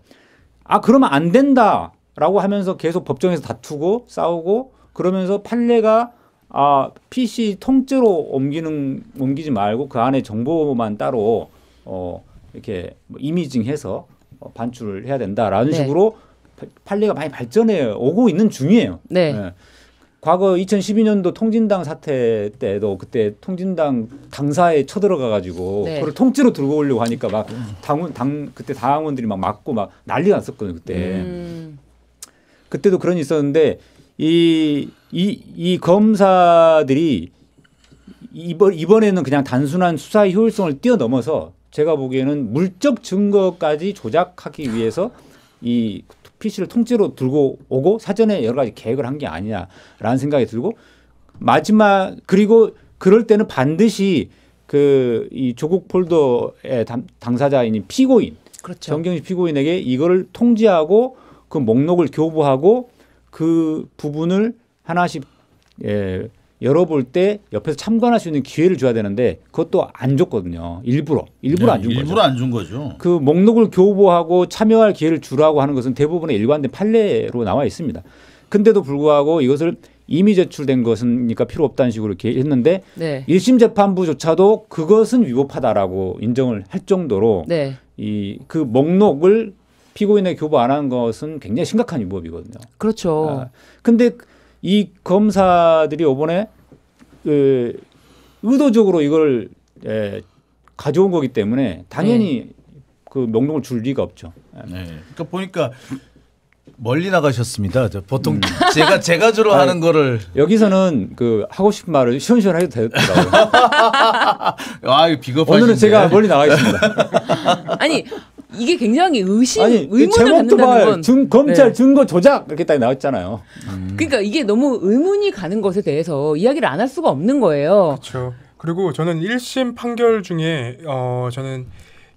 아 그러면 안 된다라고 하면서 계속 법정에서 다투고 싸우고 그러면서 판례가 아 PC 통째로 옮기는 옮기지 말고 그 안에 정보만 따로 어 이렇게 뭐 이미징해서 어, 반출을 해야 된다라는 네. 식으로 판례가 많이 발전해 오고 있는 중이에요. 네. 네. 과거 2012년도 통진당 사태 때도 그때 통진당 당사에 쳐들어가 가지고 네. 그걸 통째로 들고 오려고 하니까 막 당원 당 그때 당원들이 막 맞고 막난리 났었거든요 그때. 음. 그때도 그런 일이 있었는데 이 이, 이 검사들이 이번 이번에는 그냥 단순한 수사의 효율성을 뛰어넘어서 제가 보기에는 물적 증거까지 조작하기 위해서 이 PC를 통째로 들고 오고 사전에 여러 가지 계획을 한 게 아니냐라는 생각이 들고 마지막 그리고 그럴 때는 반드시 그 이 조국 폴더의 당사자인 피고인 그렇죠. 정경심 피고인에게 이거를 통지하고 그 목록을 교부하고 그 부분을 하나씩 예, 열어볼 때 옆에서 참관할 수 있는 기회를 줘야 되는데 그것도 안 줬거든요. 일부러 일부러 네, 안준 거죠. 일부러 안 준 거죠. 그 목록을 교부하고 참여할 기회를 주라고 하는 것은 대부분의 일관된 판례로 나와 있습니다. 근데도 불구하고 이것을 이미 제출된 것은니까 필요 없다는 식으로 이렇게 했는데 네. 1심 재판부조차도 그것은 위법하다라고 인정을 할 정도로 네. 이그 목록을 피고인의 교부 안 한 것은 굉장히 심각한 위법이거든요. 그렇죠. 아, 근데 이 검사들이 이번에 그 의도적으로 이걸 예, 가져온 거기 때문에 당연히 네. 그 명령을 줄 리가 없죠. 예. 네. 그러니까 보니까 멀리 나가셨습니다. 보통 음. 제가 제가 주로 아니, 하는 거를 여기서는 그 하고 싶은 말을 시원시원하게 되더라고요. 아, 비겁하신데. 오늘은 제가 멀리 나가 있습니다. 아니 이게 굉장히 의심 아니, 그 의문을 갖는다는 건 증, 검찰 네. 증거 조작 이렇게 딱 나왔잖아요. 음. 그러니까 이게 너무 의문이 가는 것에 대해서 이야기를 안 할 수가 없는 거예요. 그렇죠. 그리고 저는 1심 판결 중에 어 저는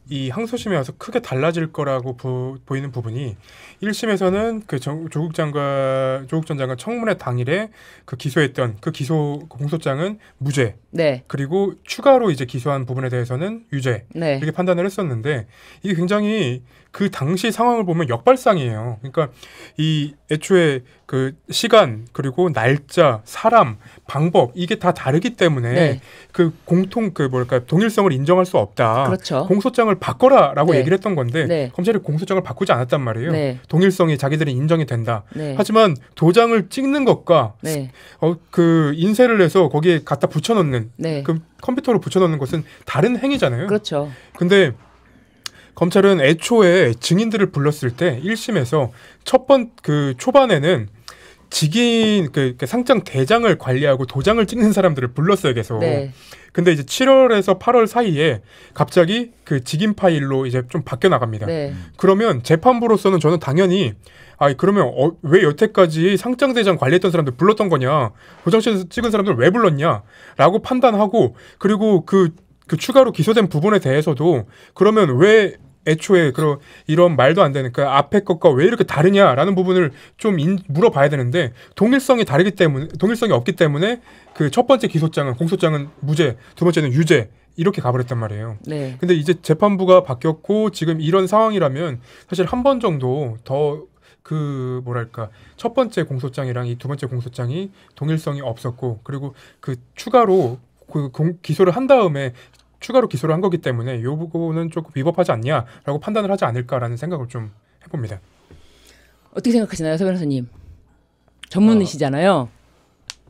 이 항소심에 와서 크게 달라질 거라고 보, 보이는 부분이 1심에서는 그 정, 조국 장관 조국 전 장관 청문회 당일에 그 기소했던 그 기소 공소장은 무죄. 네. 그리고 추가로 이제 기소한 부분에 대해서는 유죄. 네. 이렇게 판단을 했었는데 이게 굉장히 그 당시 상황을 보면 역발상이에요. 그러니까 이 애초에 그 시간 그리고 날짜, 사람, 방법 이게 다 다르기 때문에 네. 그 공통 그뭐랄까 동일성을 인정할 수 없다. 그렇죠. 공소장을 바꿔라라고 네. 얘기를 했던 건데 네. 검찰이 공소장을 바꾸지 않았단 말이에요. 네. 동일성이 자기들이 인정이 된다. 네. 하지만 도장을 찍는 것과 네. 어, 그 인쇄를 해서 거기에 갖다 붙여놓는 네. 그 컴퓨터로 붙여놓는 것은 다른 행위잖아요. 그렇죠. 근데 검찰은 애초에 증인들을 불렀을 때 1심에서 첫번그 초반에는 직인 그, 그 상장 대장을 관리하고 도장을 찍는 사람들을 불렀어요 계속. 네. 근데 이제 7월에서 8월 사이에 갑자기 그 직인 파일로 이제 좀 바뀌어 나갑니다. 네. 그러면 재판부로서는 저는 당연히 아 그러면 어, 왜 여태까지 상장 대장 관리했던 사람들 불렀던 거냐 도장실에서 찍은 사람들 왜 불렀냐라고 판단하고 그리고 그그 그 추가로 기소된 부분에 대해서도 그러면 왜 애초에 그런 이런 말도 안 되는 그 앞에 것과 왜 이렇게 다르냐라는 부분을 좀 인, 물어봐야 되는데 동일성이 다르기 때문에 동일성이 없기 때문에 그 첫 번째 기소장은 공소장은 무죄, 두 번째는 유죄 이렇게 가버렸단 말이에요. 네. 근데 이제 재판부가 바뀌었고 지금 이런 상황이라면 사실 한 번 정도 더 그 뭐랄까 첫 번째 공소장이랑 이 두 번째 공소장이 동일성이 없었고 그리고 그 추가로 그 기소를 한 다음에 추가로 기소를 한 거기 때문에 이 부분은 조금 위법하지 않냐라고 판단을 하지 않을까라는 생각을 좀 해봅니다. 어떻게 생각하시나요, 서 변호사님? 전문이시잖아요.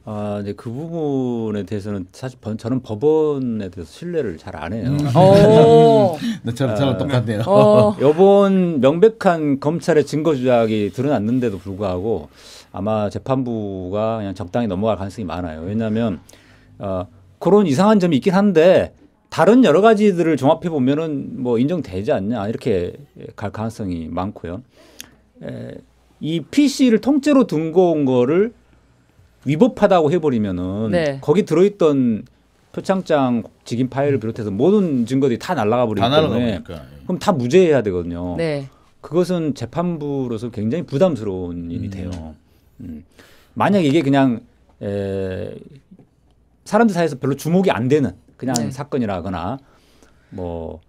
아, 아, 이제 그 부분에 대해서는 사실 번, 저는 법원에 대해서 신뢰를 잘 안 해요. 음. 어. 네, 저랑 저랑 아, 똑같네요. 어. 이번 명백한 검찰의 증거 조작이 드러났는데도 불구하고 아마 재판부가 그냥 적당히 넘어갈 가능성이 많아요. 왜냐하면 어, 그런 이상한 점이 있긴 한데 다른 여러 가지들을 종합해 보면은 뭐 인정되지 않냐 이렇게 갈 가능성이 많고요. 에, 이 PC를 통째로 둔거 온 거를 위법하다고 해버리면은 네. 거기 들어있던 표창장 직인 파일을 비롯해서 모든 증거들이 다날라가 버리기 다 때문에 날아가 예. 그럼 다 무죄해야 되거든요. 네. 그것은 재판부로서 굉장히 부담스러운 음. 일이 돼요. 음. 음. 만약 이게 그냥 에, 사람들 사이에서 별로 주목이 안 되는 그냥 네. 사건이라거나 뭐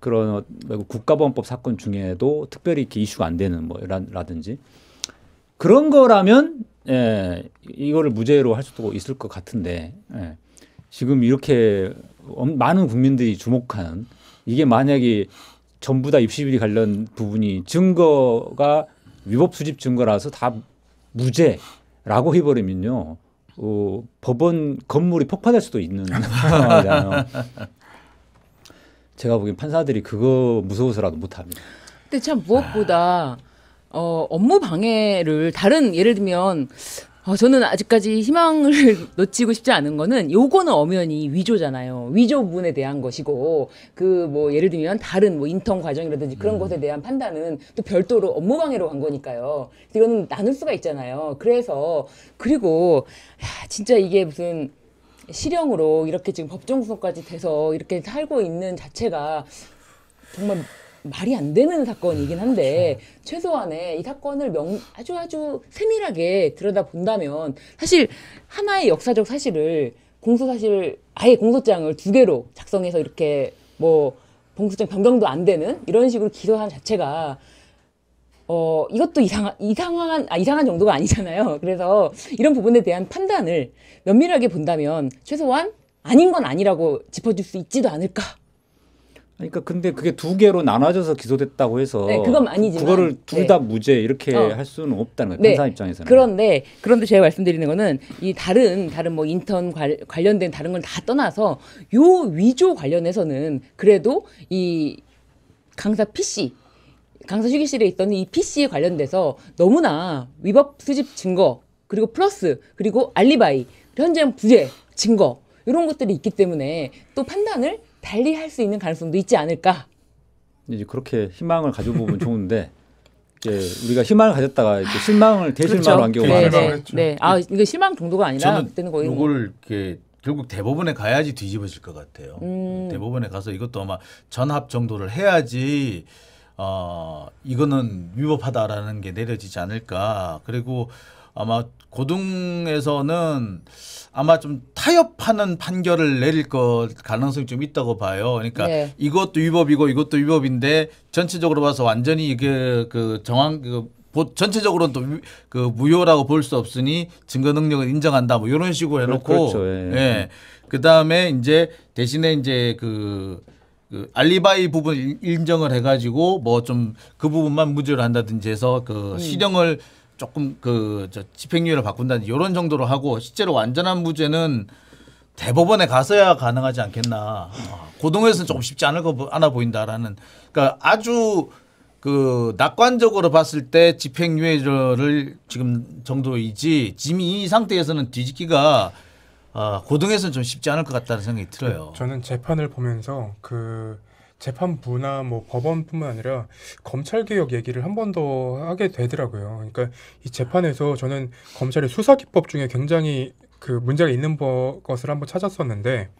그런 국가보안법 사건 중에도 특별히 이렇게 이슈가 안 되는 뭐라든지 그런 거라면 예, 이거를 무죄로 할 수도 있을 것 같은데 예, 지금 이렇게 많은 국민들이 주목하는 이게 만약에 전부 다 입시비리 관련 부분이 증거가 위법 수집 증거라서 다 무죄라고 해버리면요 어, 법원 건물이 폭파될 수도 있는 상황이잖아요. 제가 보기엔 판사들이 그거 무서워서라도 못합니다. 근데 참 무엇보다 아. 어, 업무 방해를 다른 예를 들면 어, 저는 아직까지 희망을 놓치고 싶지 않은 거는 요거는 엄연히 위조잖아요. 위조 부분에 대한 것이고 그 뭐 예를 들면 다른 뭐 인턴 과정이라든지 그런 음. 것에 대한 판단은 또 별도로 업무방해로 간 거니까요. 이거는 나눌 수가 있잖아요. 그래서 그리고 야, 진짜 이게 무슨 실형으로 이렇게 지금 법정 구속까지 돼서 이렇게 살고 있는 자체가 정말 말이 안 되는 사건이긴 한데 그렇죠. 최소한의 이 사건을 명, 아주 아주 세밀하게 들여다본다면 사실 하나의 역사적 사실을 공소 사실 아예 공소장을 두 개로 작성해서 이렇게 뭐 공소장 변경도 안 되는 이런 식으로 기소한 자체가 어 이것도 이상한 이상한 아 이상한 정도가 아니잖아요. 그래서 이런 부분에 대한 판단을 면밀하게 본다면 최소한 아닌 건 아니라고 짚어줄 수 있지도 않을까 그러니까 근데 그게 두 개로 나눠져서 기소됐다고 해서 네, 그건 아니지만 그거를 둘다 네. 무죄 이렇게 어. 할 수는 없다는 거예요. 네. 판사 입장에서는. 그런데 그런데 제가 말씀드리는 거는 이 다른 다른 뭐 인턴 관, 관련된 다른 걸 다 떠나서 요 위조 관련해서는 그래도 이 강사 PC 강사 휴게실에 있던 이 PC에 관련돼서 너무나 위법 수집 증거 그리고 플러스 그리고 알리바이 현재 부재 증거 이런 것들이 있기 때문에 또 판단을 달리 할 수 있는 가능성도 있지 않을까. 이제 그렇게 희망을 가져보면 좋은데 예, 우리가 희망을 가졌다가 이제 실망을 대실망으로 안겨고 그렇죠. 네, 네, 네, 아 이거 실망 정도가 아니라 저는 그때는 거의 이걸 뭐 이렇게 결국 대법원에 가야지 뒤집어질 것 같아요. 음. 대법원에 가서 이것도 아마 전합 정도를 해야지 어 이거는 위법하다라는 게 내려지지 않을까. 그리고 아마 고등에서는 아마 좀 타협하는 판결을 내릴 것 가능성이 좀 있다고 봐요. 그러니까 네. 이것도 위법이고 이것도 위법인데 전체적으로 봐서 완전히 이게 그 정황 그 전체적으로는 또 그 무효라고 볼 수 없으니 증거 능력을 인정한다 뭐 이런 식으로 해놓고 그렇죠. 예. 예. 그다음에 이제 대신에 이제 그, 그 알리바이 부분 인정을 해가지고 뭐 좀 그 부분만 무죄를 한다든지 해서 그 음. 실형을 조금 그저 집행유예를 바꾼다든지 이런 정도로 하고 실제로 완전한 무죄는 대법원에 가서야 가능하지 않겠나. 아, 고등에서는 조금 쉽지 않을 거 않아 보인다라는. 그러니까 아주 그 낙관적으로 봤을 때 집행유예를 지금 정도이지 지미 이 상태에서는 뒤집기가 아, 고등에서는 좀 쉽지 않을 것 같다는 생각이 들어요. 저는 재판을 보면서 그 재판부나 뭐 법원뿐만 아니라 검찰 개혁 얘기를 한 번 더 하게 되더라고요. 그러니까 이 재판에서 저는 검찰의 수사 기법 중에 굉장히 그 문제가 있는 것을 한번 찾았었는데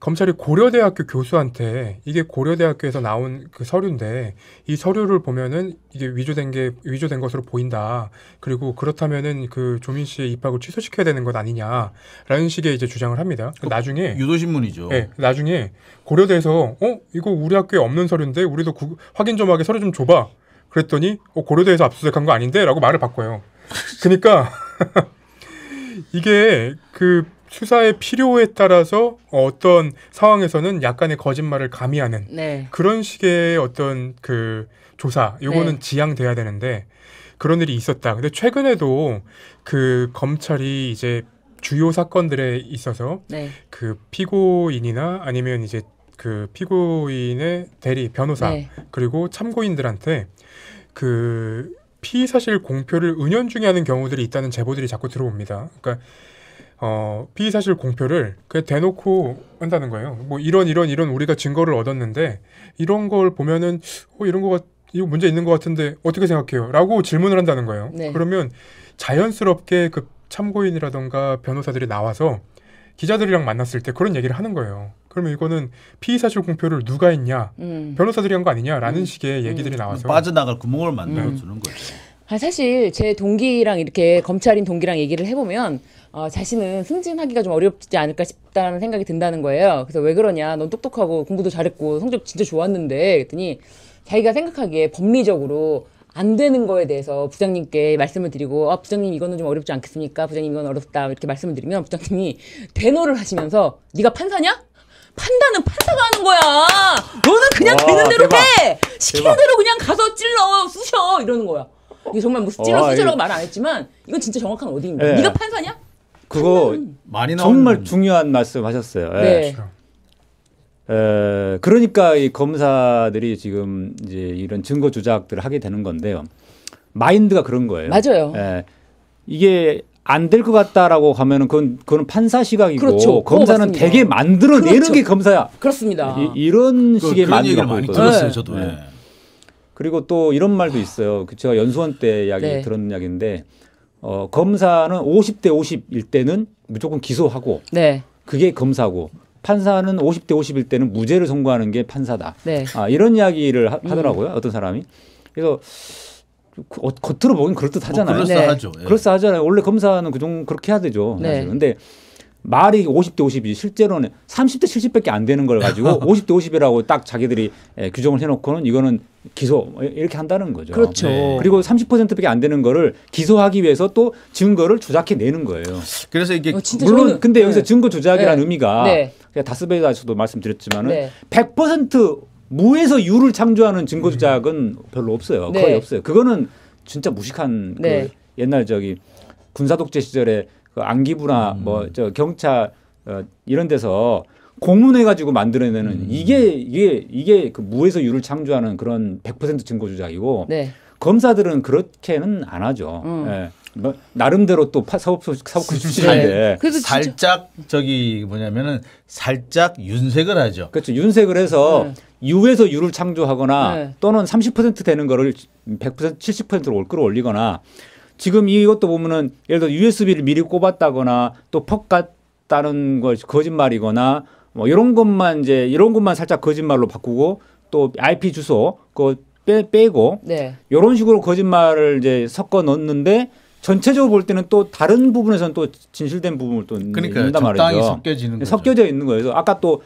검찰이 고려대학교 교수한테 이게 고려대학교에서 나온 그 서류인데 이 서류를 보면은 이게 위조된 게 위조된 것으로 보인다. 그리고 그렇다면은 그 조민 씨의 입학을 취소시켜야 되는 것 아니냐라는 식의 이제 주장을 합니다. 그 나중에 유도신문이죠. 네, 나중에 고려대에서 어 이거 우리 학교에 없는 서류인데 우리도 구, 확인 좀 하게 서류 좀 줘봐. 그랬더니 어, 고려대에서 압수수색한 거 아닌데라고 말을 바꿔요. 그러니까 이게 그 수사의 필요에 따라서 어떤 상황에서는 약간의 거짓말을 가미하는 네. 그런 식의 어떤 그 조사 요거는 네. 지양돼야 되는데 그런 일이 있었다. 근데 최근에도 그 검찰이 이제 주요 사건들에 있어서 네. 그 피고인이나 아니면 이제 그 피고인의 대리 변호사 네. 그리고 참고인들한테 그 피의 사실 공표를 은연중에 하는 경우들이 있다는 제보들이 자꾸 들어옵니다. 그러니까 어, 피의사실 공표를 그냥 대놓고 한다는 거예요. 뭐 이런 이런 이런 우리가 증거를 얻었는데 이런 걸 보면은 어, 이런 거가 이거 문제 있는 것 같은데 어떻게 생각해요? 라고 질문을 한다는 거예요. 네. 그러면 자연스럽게 그 참고인이라던가 변호사들이 나와서 기자들이랑 만났을 때 그런 얘기를 하는 거예요. 그러면 이거는 피의 사실 공표를 누가 했냐, 음. 변호사들이 한 거 아니냐라는 음. 식의 얘기들이 음. 나와서 빠져나갈 구멍을 만들어 네. 주는 거죠. 아, 사실 제 동기랑 이렇게 검찰인 동기랑 얘기를 해보면 어, 자신은 승진하기가 좀 어렵지 않을까 싶다는 생각이 든다는 거예요. 그래서 왜 그러냐? 넌 똑똑하고 공부도 잘했고 성적 진짜 좋았는데 그랬더니 자기가 생각하기에 법리적으로 안 되는 거에 대해서 부장님께 말씀을 드리고 아 부장님 이거는 좀 어렵지 않겠습니까? 부장님 이건 어렵다 이렇게 말씀을 드리면 부장님이 대노를 하시면서 네가 판사냐? 판단은 판사가 하는 거야. 너는 그냥 와, 되는 대로 대박. 해. 시키는 대박. 대로 그냥 가서 찔러 쑤셔 이러는 거야. 이게 정말 무슨 뭐 찔러 와, 쑤셔라고 말 안 했지만 이건 진짜 정확한 어디입니다. 네. 예. 네가 판사냐? 그거 많이 정말 중요한 말씀하셨어요. 예. 네. 에, 그렇죠. 예, 그러니까 이 검사들이 지금 이제 이런 증거 조작들을 하게 되는 건데요. 마인드가 그런 거예요. 맞아요. 에, 예. 이게 안 될 것 같다라고 하면은 그건 그건 판사 시각이고 그렇죠. 검사는 되게 만들어내는 그렇죠. 게 검사야. 그렇습니다. 이, 런 그 식의 만드가 많이 들었어요, 네. 저도. 네. 그리고 또 이런 말도 있어요. 그 제가 연수원 때 이야기 네. 들은 이야기인데 어, 검사는 50대 50일 때는 무조건 기소하고 네. 그게 검사고 판사는 50대 50일 때는 무죄를 선고하는 게 판사다. 네. 아, 이런 이야기를 하, 더라고요 음. 어떤 사람이. 그래서 그 겉으로 보기엔 그럴듯하잖아요. 뭐 그럴싸하죠. 네. 예. 그럴싸하잖아요. 원래 검사는 그정 도 그렇게 해야 되죠. 네. 사실. 근데 말이 50대 50이지 실제로는 30대 70밖에 안 되는 걸 가지고 50대 50이라고 딱 자기들이 예, 규정을 해놓고는 이거는 기소 뭐 이렇게 한다는 거죠. 그렇죠. 네. 그리고 30%밖에 안 되는 거를 기소하기 위해서 또 증거를 조작해 내는 거예요. 그래서 이게 어, 물론 저는, 근데 네. 여기서 네. 증거 조작이라는 네. 의미가 네. 다스베이다에서도 말씀드렸지만은 네. 100% 무에서 유를 창조하는 증거 조작은 음. 별로 없어요. 네. 거의 없어요. 그거는 진짜 무식한 그 옛날 저기 군사 독재 시절에 그 안기부나 음. 뭐저 경찰 어, 이런 데서 공문해 가지고 만들어내는 음. 이게 이게 이게 그 무에서 유를 창조하는 그런 100% 증거 조작이고 네. 검사들은 그렇게는 안 하죠. 음. 예. 뭐 나름대로 또 파, 사법 사법 출신인데 네. 살짝 저기 뭐냐면은 살짝 윤색을 하죠. 그렇죠. 윤색을 해서 네. 유에서 유를 창조하거나 네. 또는 30% 되는 거를 100% 70%로 끌어올리거나 지금 이것도 보면은 예를 들어 USB를 미리 꼽았다거나 또퍽 같다는 걸 거짓말이거나 뭐 이런 것만 이제 이런 것만 살짝 거짓말로 바꾸고 또 IP 주소 그거 빼, 빼고 네. 이런 식으로 거짓말을 이제 섞어 넣는데 전체적으로 볼 때는 또 다른 부분에서는 또 진실된 부분을 또 그러니까 넣는단 말이죠. 섞여지는 네, 섞여져 있는 거예요. 그래서 아까 또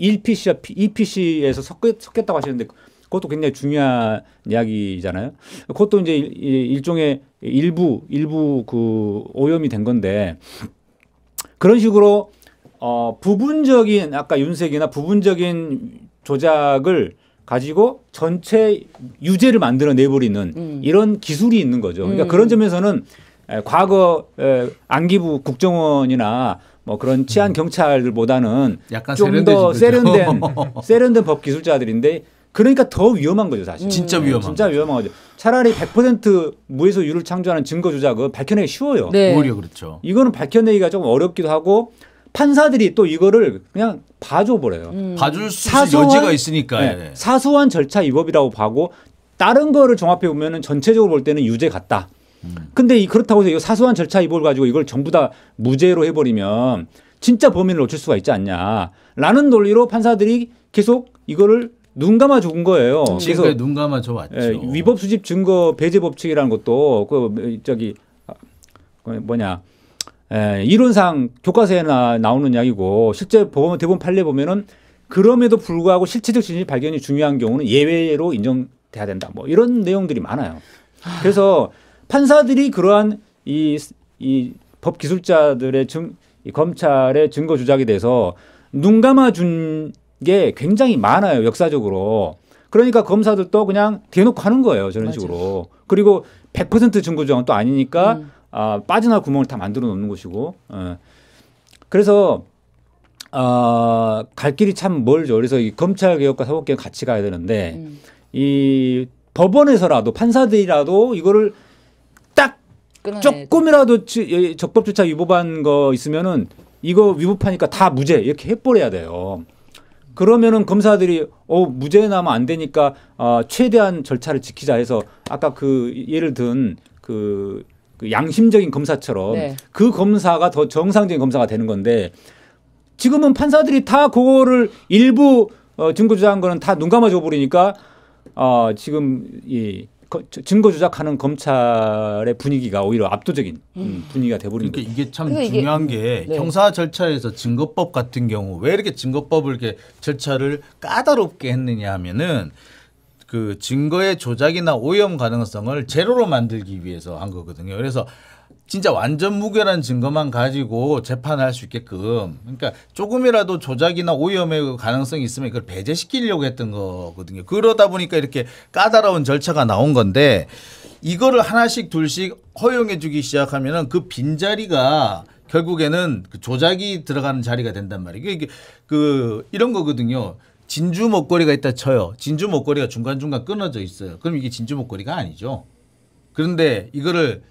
1PC와 2PC에서 섞였, 섞였다고 하시는데 그것도 굉장히 중요한 이야기잖아요. 그것도 이제 일, 종의 일부 일부 그 오염이 된 건데 그런 식으로 어, 부분적인 아까 윤색이나 부분적인 조작을 가지고 전체 유죄를 만들어 내버리는 음. 이런 기술이 있는 거죠. 그러니까 음. 그런 점에서는 과거 안기부 국정원이나 뭐 그런 치안 음. 경찰들보다는 좀 더 세련된 세련된 법 기술자들인데 그러니까 더 위험한 거죠 사실. 음. 진짜 네, 위험한. 진짜 위험한 거죠. 차라리 100% 무에서 유를 창조하는 증거 조작은 밝혀내기 쉬워요. 네. 오히려 그렇죠. 이거는 밝혀내기가 좀 어렵기도 하고 판사들이 또 이거를 그냥 봐줘 버려요. 음. 봐줄 수 사소한, 여지가 있으니까 네, 예. 사소한 절차 위법이라고 봐고 다른 거를 종합해 보면은 전체적으로 볼 때는 유죄 같다. 음. 근데 이 그렇다고 해서 이 사소한 절차 위법을 가지고 이걸 전부 다 무죄로 해버리면 진짜 범인을 놓칠 수가 있지 않냐라는 논리로 판사들이 계속 이거를 눈 감아 죽은 거예요. 음, 그래서 지눈 그러니까 감아 줘 왔죠. 예, 위법 수집 증거 배제 법칙이라는 것도 그 저기 아, 그 뭐냐 에, 예, 이론상 교과서에나 나오는 이야기고 실제 법원 대본 판례 보면은 그럼에도 불구하고 실체적 진실 발견이 중요한 경우는 예외로 인정돼야 된다. 뭐 이런 내용들이 많아요. 그래서 판사들이 그러한 이 이 법 기술자들의 증, 이 검찰의 증거 조작에 대해서 눈 감아 준게 굉장히 많아요 역사적으로. 그러니까 검사들도 그냥 대놓고 하는 거예요 저런 맞아. 식으로. 그리고 100% 증거 조항은 또 아니니까 음. 아, 빠져나올 구멍을 다 만들어 놓는 것이고. 어. 그래서 아, 갈 길이 참 멀죠. 그래서 이 검찰 개혁과 사법 개혁 같이 가야 되는데 음. 이 법원에서라도 판사들이라도 이거를 딱 조금이라도 지, 예, 적법조차 위법한 거 있으면은 이거 위법하니까 다 무죄 이렇게 해버려야 돼요. 그러면은 검사들이 어 무죄 나면 안 되니까 어, 최대한 절차를 지키자 해서 아까 그 예를 든그 그 양심적인 검사처럼 네. 그 검사가 더 정상적인 검사가 되는 건데 지금은 판사들이 다 그거를 일부 어, 증거 조장한 거는 다눈 감아줘 버리니까 어, 지금 이 증거 조작하는 검찰의 분위기가 오히려 압도적인 음. 음 분위기가 돼버린 그러니까 이게 참그러 중요한 게게 음. 네. 형사 절차에서 증거법 같은 경우 왜 이렇게 증거법을 이렇게 절차를 까다롭게 했느냐 하면은 그 증거의 조작이나 오염 가능성을 제로로 만들기 위해서 한 거거든요. 그래서 진짜 완전 무결한 증거만 가지고 재판할 수 있게끔 그러니까 조금이라도 조작이나 오염의 가능성이 있으면 그걸 배제시키려고 했던 거거든요. 그러다 보니까 이렇게 까다로운 절차가 나온 건데 이거를 하나씩 둘씩 허용해 주기 시작하면은 그 빈자리가 결국에는 그 조작이 들어가는 자리가 된단 말이에요. 이게 그 이런 거거든요. 진주 목걸이가 있다 쳐요. 진주 목걸이가 중간중간 끊어져 있어요. 그럼 이게 진주 목걸이가 아니죠. 그런데 이거를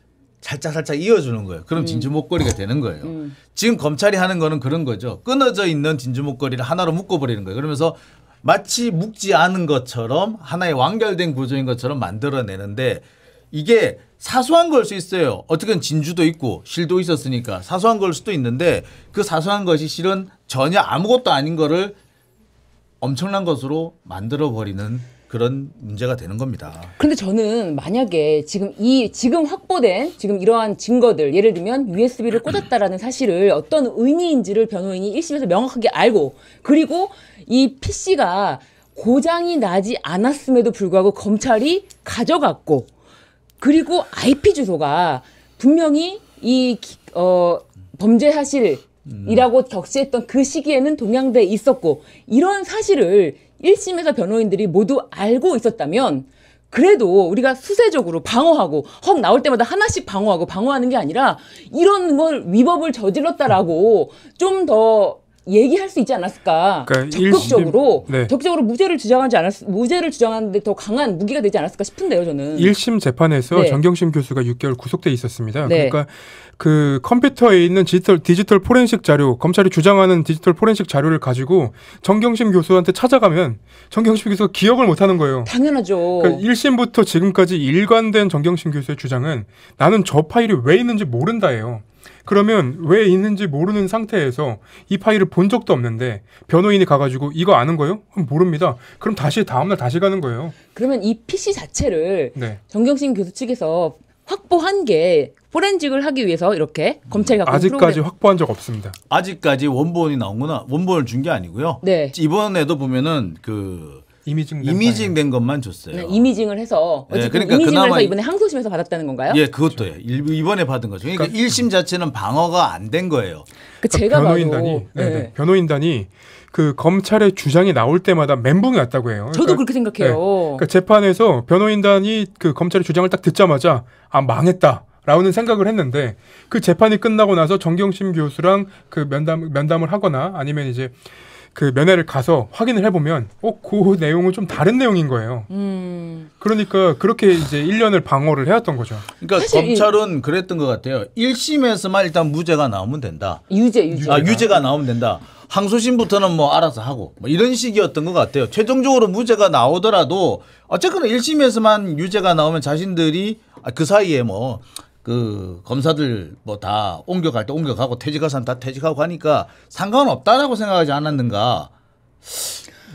살짝 살짝 이어주는 거예요. 그럼 음. 진주 목걸이가 되는 거예요. 음. 지금 검찰이 하는 거는 그런 거죠. 끊어져 있는 진주 목걸이를 하나로 묶어버리는 거예요. 그러면서 마치 묶지 않은 것처럼 하나의 완결된 구조인 것처럼 만들어내는데 이게 사소한 걸 수 있어요. 어떻게든 진주도 있고 실도 있었으니까 사소한 걸 수도 있는데 그 사소한 것이 실은 전혀 아무것도 아닌 거를 엄청난 것으로 만들어 버리는 그런 문제가 되는 겁니다. 그런데 저는 만약에 지금 이 지금 확보된 지금 이러한 증거들 예를 들면 USB를 꽂았다라는 사실을 어떤 의미인지를 변호인이 1심에서 명확하게 알고 그리고 이 PC가 고장이 나지 않았음에도 불구하고 검찰이 가져갔고 그리고 IP 주소가 분명히 이 어, 범죄 사실 이라고 음. 격시했던 그 시기에는 동양대에 있었고 이런 사실을 1심에서 변호인들이 모두 알고 있었다면 그래도 우리가 수세적으로 방어하고 헉 나올 때마다 하나씩 방어하고 방어하는 게 아니라 이런 걸 위법을 저질렀다라고 좀더 얘기할 수 있지 않았을까? 그러니까 적극적으로 1심, 네. 적극적으로 무죄를 주장하지 않았 무죄를 주장하는데 더 강한 무기가 되지 않았을까 싶은데요, 저는. 1심 재판에서 네. 정경심 교수가 6개월 구속돼 있었습니다. 네. 그러니까 그 컴퓨터에 있는 디지털 디지털 포렌식 자료, 검찰이 주장하는 디지털 포렌식 자료를 가지고 정경심 교수한테 찾아가면 정경심 교수가 기억을 못 하는 거예요. 당연하죠. 그러니까 1심부터 지금까지 일관된 정경심 교수의 주장은 나는 저 파일이 왜 있는지 모른다예요. 그러면 왜 있는지 모르는 상태에서 이 파일을 본 적도 없는데 변호인이 가가지고 이거 아는 거예요? 모릅니다. 그럼 다시 다음날 다시 가는 거예요. 그러면 이 PC 자체를 네. 정경심 교수 측에서 확보한 게 포렌직을 하기 위해서 이렇게 검찰이 갖고 아직까지 확보한 적 없습니다. 아직까지 원본이 나온거나 아, 원본을 준 게 아니고요. 네. 이번에도 보면은 그 이미징 이미징된 것만 줬어요. 네, 이미징을 해서 네, 그러니까 이미징을 해서 이번에 항소심에서 받았다는 건가요? 예, 그것도요. 예. 이번에 받은 거죠. 그러니까, 그러니까 1심 자체는 방어가 안 된 거예요. 그 제가 변호인단이 네. 네, 네, 변호인단이 그 검찰의 주장이 나올 때마다 멘붕이 왔다고 해요. 그러니까, 그렇게 생각해요. 네. 그러니까 재판에서 변호인단이 그 검찰의 주장을 딱 듣자마자 아 망했다. 라는 생각을 했는데 그 재판이 끝나고 나서 정경심 교수랑 그 면담 면담을 하거나 아니면 이제 그 면회를 가서 확인을 해보면 어그 내용은 좀 다른 내용인 거예요. 음. 그러니까 그렇게 이제 1년을 방어를 해왔던 거죠. 그러니까 검찰은 그랬던 것 같아요. 1심에서만 일단 무죄가 나오면 된다. 유죄 유죄. 아 유죄가 나오면 된다. 항소심부터는 뭐 알아서 하고 뭐 이런 식이었던 것 같아요. 최종적으로 무죄가 나오더라도 어쨌거나 1심에서만 유죄가 나오면 자신들이 아, 그 사이에 뭐그 검사들 뭐 다 옮겨갈 때 옮겨가고 퇴직하선 다 퇴직하고 하니까 상관없다라고 생각하지 않았는가.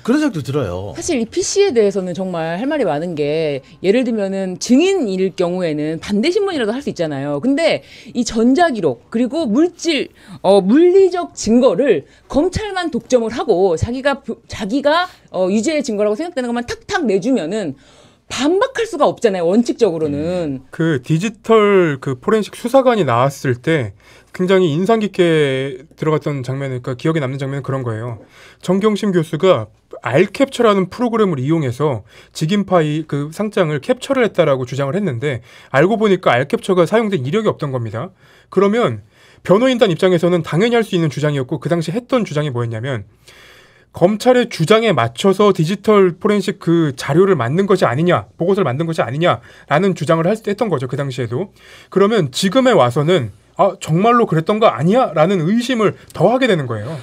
그런 생각도 들어요. 사실 이 PC에 대해서는 정말 할 말이 많은 게 예를 들면은 증인일 경우에는 반대 신문이라도 할 수 있잖아요. 근데 이 전자 기록 그리고 물질 어 물리적 증거를 검찰만 독점을 하고 자기가 자기가 어 유죄의 증거라고 생각되는 것만 탁탁 내주면은 반박할 수가 없잖아요. 원칙적으로는. 음. 그 디지털 그 포렌식 수사관이 나왔을 때 굉장히 인상 깊게 들어갔던 장면, 그러니까 기억에 남는 장면은 그런 거예요. 정경심 교수가 알캡처라는 프로그램을 이용해서 직인파이 그 상장을 캡처를 했다라고 주장을 했는데 알고 보니까 알캡처가 사용된 이력이 없던 겁니다. 그러면 변호인단 입장에서는 당연히 할 수 있는 주장이었고 그 당시 했던 주장이 뭐였냐면 검찰의 주장에 맞춰서 디지털 포렌식 그 자료를 만든 것이 아니냐, 보고서를 만든 것이 아니냐라는 주장을 할, 했던 거죠. 그 당시에도. 그러면 지금에 와서는 아, 정말로 그랬던 거 아니야? 라는 의심을 더 하게 되는 거예요.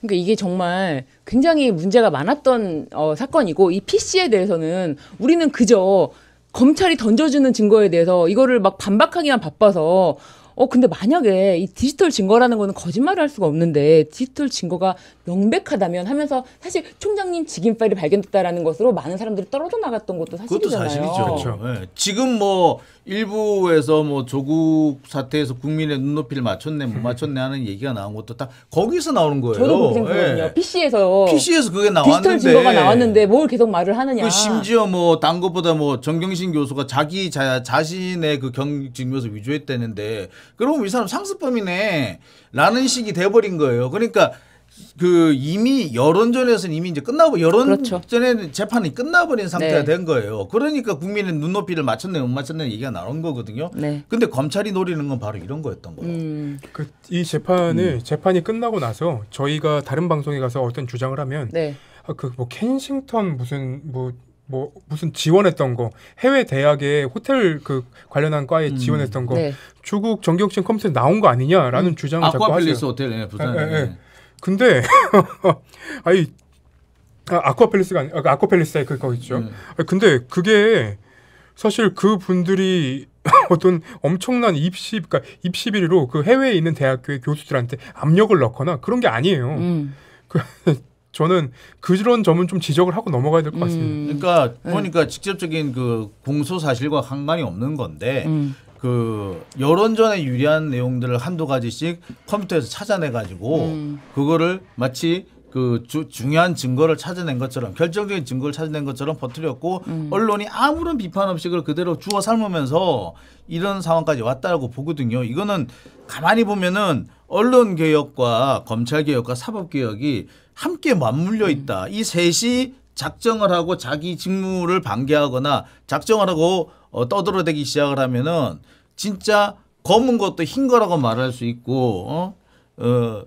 그러니까 이게 정말 굉장히 문제가 많았던 어, 사건이고 이 PC에 대해서는 우리는 그저 검찰이 던져주는 증거에 대해서 이거를 막 반박하기만 바빠서 어 근데 만약에 이 디지털 증거라는 거는 거짓말을 할 수가 없는데 디지털 증거가 명백하다면 하면서 사실 총장님 직인빨이 발견됐다라는 것으로 많은 사람들이 떨어져 나갔던 것도 사실이잖아요. 그것도 사실이죠. 그렇죠. 네. 지금 뭐 일부에서 뭐 조국 사태에서 국민의 눈높이를 맞췄네 못 음. 맞췄네 하는 얘기가 나온 것도 딱 거기서 나오는 거예요. 저도 그 생각거든요. 예. PC에서 PC에서 그게 나왔는데 디지털 증거가 나왔는데 뭘 계속 말을 하느냐. 그 심지어 뭐딴 것보다 뭐정경신 교수가 자기 자, 자신의 그 경증명서 위조했다는데 그러면 이 사람 상습범이네라는 식이 돼버린 거예요. 그러니까 그 이미 여론전에서는 이미 이제 끝나고 여론전에는 그렇죠. 재판이 끝나버린 상태가 네. 된 거예요. 그러니까 국민의 눈높이를 맞췄네 못 맞췄네 얘기가 나온 거거든요. 네. 근데 검찰이 노리는 건 바로 이런 거였던 거예요. 음. 그이 재판을 음. 재판이 끝나고 나서 저희가 다른 방송에 가서 어떤 주장을 하면 네. 아, 그뭐 켄싱턴 무슨 뭐뭐 뭐, 무슨 지원했던 거 해외 대학의 호텔 그 관련한 과에 음. 지원했던 거 네. 조국 정경심 컴퓨터 나온 거 아니냐라는 음. 주장을 자꾸 하세요. 아쿠아팰리스 호텔 네, 부산. 에, 에, 예, 에. 예, 예. 근데 아이 아, 아쿠아펠리스가 아니, 아, 그 아쿠아펠리스에 그거 있죠. 네. 아, 근데 그게 사실 그 분들이 어떤 엄청난 입시, 그러니까 입시 비리로 그 해외에 있는 대학교의 교수들한테 압력을 넣거나 그런 게 아니에요. 음. 그, 저는 그런 점은 좀 지적을 하고 넘어가야 될 것 같습니다. 음. 그러니까 네. 보니까 네. 직접적인 그 공소 사실과 상관이 없는 건데 음. 그 여론전에 유리한 내용들을 한두 가지씩 컴퓨터에서 찾아내 가지고 음. 그거를 마치 그 주, 중요한 증거를 찾아낸 것처럼 결정적인 증거를 찾아낸 것처럼 퍼뜨렸고 음. 언론이 아무런 비판 없이 그걸 그대로 주워 삶으면서 이런 상황까지 왔다고 보거든요. 이거는 가만히 보면은 언론 개혁과 검찰 개혁과 사법 개혁이 함께 맞물려 음. 있다. 음. 이 셋이 작정을 하고 자기 직무를 방해하거나 작정을 하고 어, 떠들어대기 시작을 하면은 진짜 검은 것도 흰 거라고 말할 수 있고 어? 어,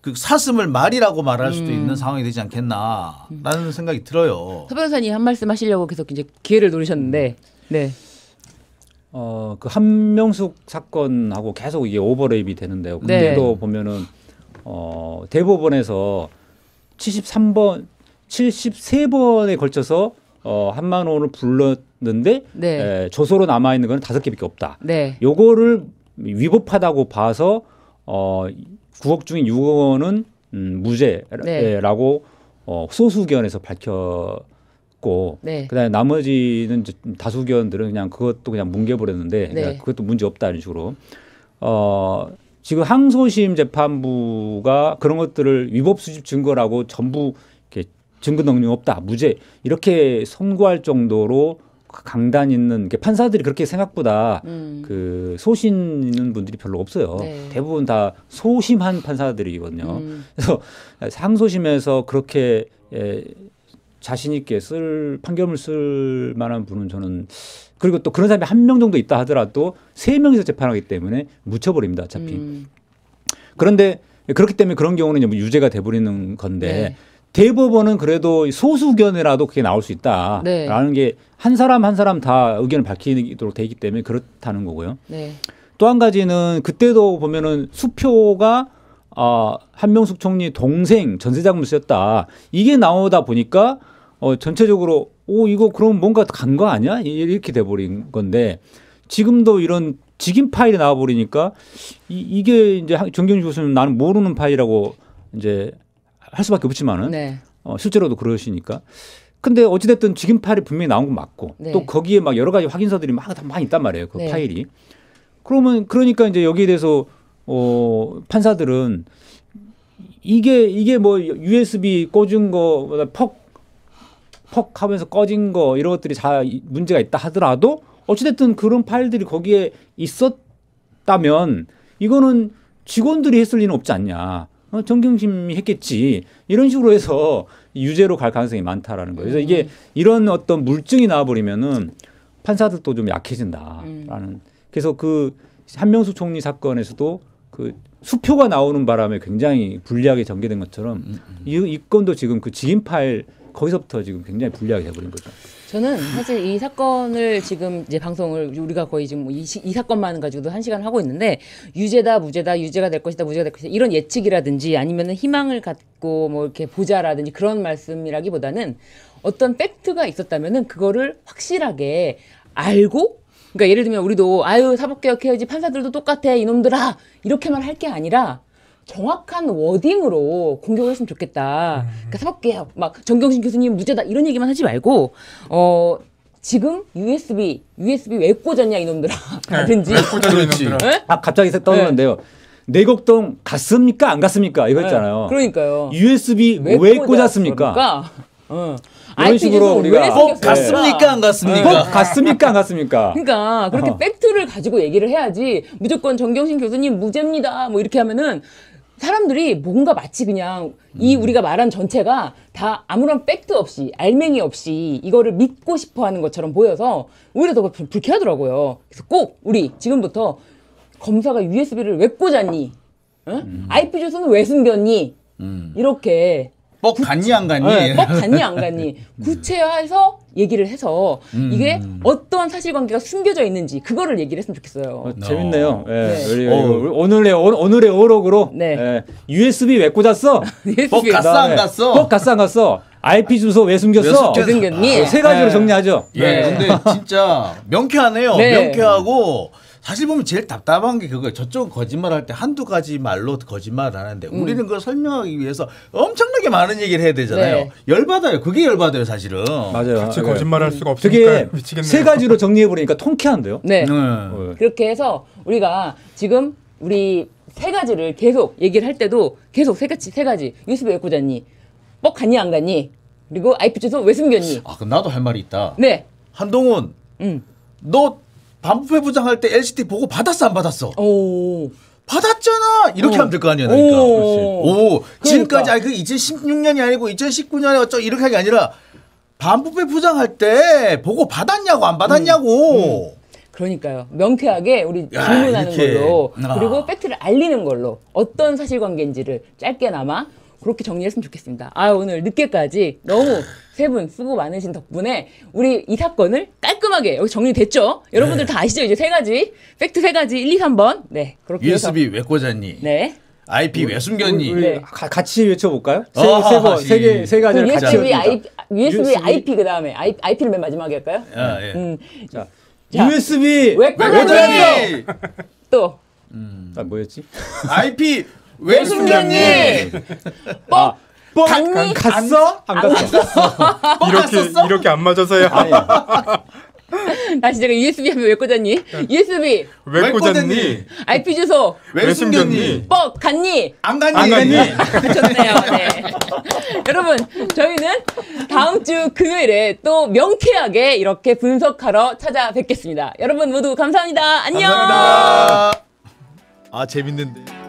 그 사슴을 말이라고 말할 수도 음. 있는 상황이 되지 않겠나라는 생각이 들어요. 음. 서 변호사님 한 말씀 하시려고 계속 이제 기회를 노리셨는데 음. 네. 어, 그 한명숙 사건하고 계속 이게 오버랩이 되는데요. 근데 도 네. 보면은 어, 대법원에서 73번 73번에 걸쳐서 어, 한 만 원을 불렀는데 네. 에, 조서로 남아 있는 건 다섯 개밖에 없다. 네. 요거를 위법하다고 봐서 어, 9억 중에 6억 원은 음, 무죄라고 네. 어, 소수 의견에서 밝혔고 네. 그다음에 나머지는 다수 의견들은 그냥 그것도 그냥 뭉개버렸는데 네. 그러 그러니까 그것도 문제 없다 이런 식으로 어, 지금 항소심 재판부가 그런 것들을 위법 수집 증거라고 전부 증거 능력 없다 무죄 이렇게 선고할 정도로 강단 있는 판사들이 그렇게 생각보다 음. 그 소신 있는 분들이 별로 없어요. 네. 대부분 다 소심한 판사들이거든요. 음. 그래서 상소심에서 그렇게 예, 자신 있게 쓸 판결문 쓸 만한 분은 저는 그리고 또 그런 사람이 한 명 정도 있다 하더라도 세 명이서 재판하기 때문에 묻혀버립니다. 어차피 음. 그런데 그렇기 때문에 그런 경우는 뭐 유죄가 돼버리는 건데. 네. 대법원은 그래도 소수 의견이라도 그게 나올 수 있다라는 네. 게한 사람 한 사람 다 의견을 밝히도록 되기 때문에 그렇다는 거고요. 네. 또 한 가지는 그때도 보면은 수표가 아, 한명숙 총리 동생 전세자금을 쓰였다. 이게 나오다 보니까 어, 전체적으로 오 이거 그럼 뭔가 간 거 아니야? 이렇게 돼버린 건데 지금도 이런 직인 파일이 나와버리니까 이, 이게 이제 정경주 교수님 나는 모르는 파일이라고 이제 할 수밖에 없지만은 네. 어, 실제로도 그러시니까. 근데 어찌됐든 지금 파일이 분명히 나온 건 맞고 네. 또 거기에 막 여러 가지 확인서들이 막 다 많이 있단 말이에요. 그 네. 파일이. 그러면 그러니까 이제 여기에 대해서 어, 판사들은 이게 이게 뭐 USB 꽂은 거 퍽, 퍽 하면서 꺼진 거 이런 것들이 다 문제가 있다 하더라도 어찌됐든 그런 파일들이 거기에 있었다면 이거는 직원들이 했을 리는 없지 않냐. 어, 정경심이 했겠지 이런 식으로 해서 유죄로 갈 가능성이 많다라는 거예요. 그래서 이게 음. 이런 어떤 물증이 나와버리면은 판사들도 좀 약해진다라는. 음. 그래서 그 한명수 총리 사건에서도 그 수표가 나오는 바람에 굉장히 불리하게 전개된 것처럼 음, 음. 이, 이 건도 지금 그 지인 파일 거기서부터 지금 굉장히 불리하게 돼버린 거죠. 저는 사실 이 사건을 지금 이제 방송을 우리가 거의 지금 뭐 이, 이 사건만 가지고도 한 시간 하고 있는데 유죄다 무죄다 유죄가 될 것이다 무죄가 될 것이다 이런 예측이라든지 아니면은 희망을 갖고 뭐 이렇게 보자라든지 그런 말씀이라기보다는 어떤 팩트가 있었다면은 그거를 확실하게 알고 그러니까 예를 들면 우리도 아유 사법개혁해야지 판사들도 똑같아 이놈들아 이렇게만 할 게 아니라 정확한 워딩으로 공격을 했으면 좋겠다. 음. 그러니까 사법개막 정경심 교수님 무죄다 이런 얘기만 하지 말고 어 지금 USB, USB 왜 꽂았냐 이놈들아 네. 라든지 네, 꽂았냐 이놈들아. 네? 아 갑자기 떠오르는데요. 네. 내곡동 갔습니까 안 갔습니까 이거 있잖아요. 네. 그러니까요. USB 왜, 왜 꽂았습니까? 그러니까? 어. 식으로 우리가 꼭 갔습니까 안 갔습니까? 꼭 갔습니까 안 갔습니까? 그러니까 그렇게 어. 팩트를 가지고 얘기를 해야지 무조건 정경심 교수님 무죄입니다 뭐 이렇게 하면은 사람들이 뭔가 마치 그냥 이 음. 우리가 말한 전체가 다 아무런 팩트 없이 알맹이 없이 이거를 믿고 싶어 하는 것처럼 보여서 오히려 더 불, 불쾌하더라고요. 그래서 꼭 우리 지금부터 검사가 USB를 왜 꽂았니? 응? 어? 음. IP 주소는 왜 숨겼니? 음. 이렇게 뻑 갔니 안 갔니? 네, 뻑 갔니 안 갔니? 음. 구체화해서 얘기를 해서 음. 이게 어떤 사실관계가 숨겨져 있는지 그거를 얘기를 했으면 좋겠어요. 어, 재밌네요. 어. 예, 네. 우 어, 오늘의 어, 오늘의 어록으로 네. 예, USB 왜 꽂았어? 뻑 갔어 안 네. 갔어? 뻑 갔어 안 갔어? IP 주소 왜 숨겼어? 왜 숨겼니? 아, 세 가지로 네. 정리하죠. 예. 네. 근데 진짜 명쾌하네요. 네. 명쾌하고 사실 보면 제일 답답한 게 그거예요. 저쪽은 거짓말할 때 한두 가지 말로 거짓말을 하는데 음. 우리는 그걸 설명하기 위해서 엄청나게 많은 얘기를 해야 되잖아요. 네. 열받아요. 그게 열받아요, 사실은. 맞아요. 같이 아, 예. 거짓말할 수가 없으니까 미치겠네요. 세 가지로 정리해 버리니까 통쾌한데요. 네. 네. 어, 예. 그렇게 해서 우리가 지금 우리 세 가지를 계속 얘기를 할 때도 계속 세 가지 세 가지 유튜브 왜 꽂았니? 뻑 갔니 안 갔니? 그리고 IP 주소 왜 숨겼니? 아 그럼 나도 할 말이 있다. 네. 한동훈. 음. 너 반부패 부장할 때 LCT 보고 받았어 안 받았어? 오. 받았잖아 이렇게 어. 하면 될 거 아니야 그러니까 오, 그러니까. 오. 지금까지 아니 그 2016년이 아니고 2019년에 어쩌 이렇게 하게 아니라 반부패 부장할 때 보고 받았냐고 안 받았냐고 음. 음. 그러니까요. 명쾌하게 우리 야, 질문하는 이렇게. 걸로 아. 그리고 아. 팩트를 알리는 걸로 어떤 사실관계인지를 짧게나마 그렇게 정리했으면 좋겠습니다. 아 오늘 늦게까지 너무 세 분 수고 많으신 덕분에 우리 이 사건을 깔끔하게 여기 정리됐죠? 여러분들 네. 다 아시죠? 이제 세 가지 팩트 세 가지 1, 2, 3번 네 그렇게 USB 해서. 왜 꽂았니? 네. IP 왜 숨겼니? 우리, 우리 네. 가, 같이 외쳐볼까요? 세번세개세 아, 가지를 같이 USB, I, u USB IP 그 다음에 IP를 맨 마지막에 할까요? 아, 예. 음. 자, 자, USB 왜 꽂았니? 또 음. 아, 뭐였지? IP 외숙녀님 뻑 갔니? 갔어? 안, 안 갔어. 이렇게 갔었어? 이렇게 안 맞아서요. 다시 제가 USB 하면 왜 꽂았니? USB 왜 꽂았니? IP 주소 왜 숨겼니? 뻑 갔니? 안 갔니? 안 갔니? 좋네요. 네. 네. 여러분 저희는 다음 주 금요일에 또 명쾌하게 이렇게 분석하러 찾아뵙겠습니다. 여러분 모두 감사합니다. 안녕. 감사합니다. 아 재밌는데.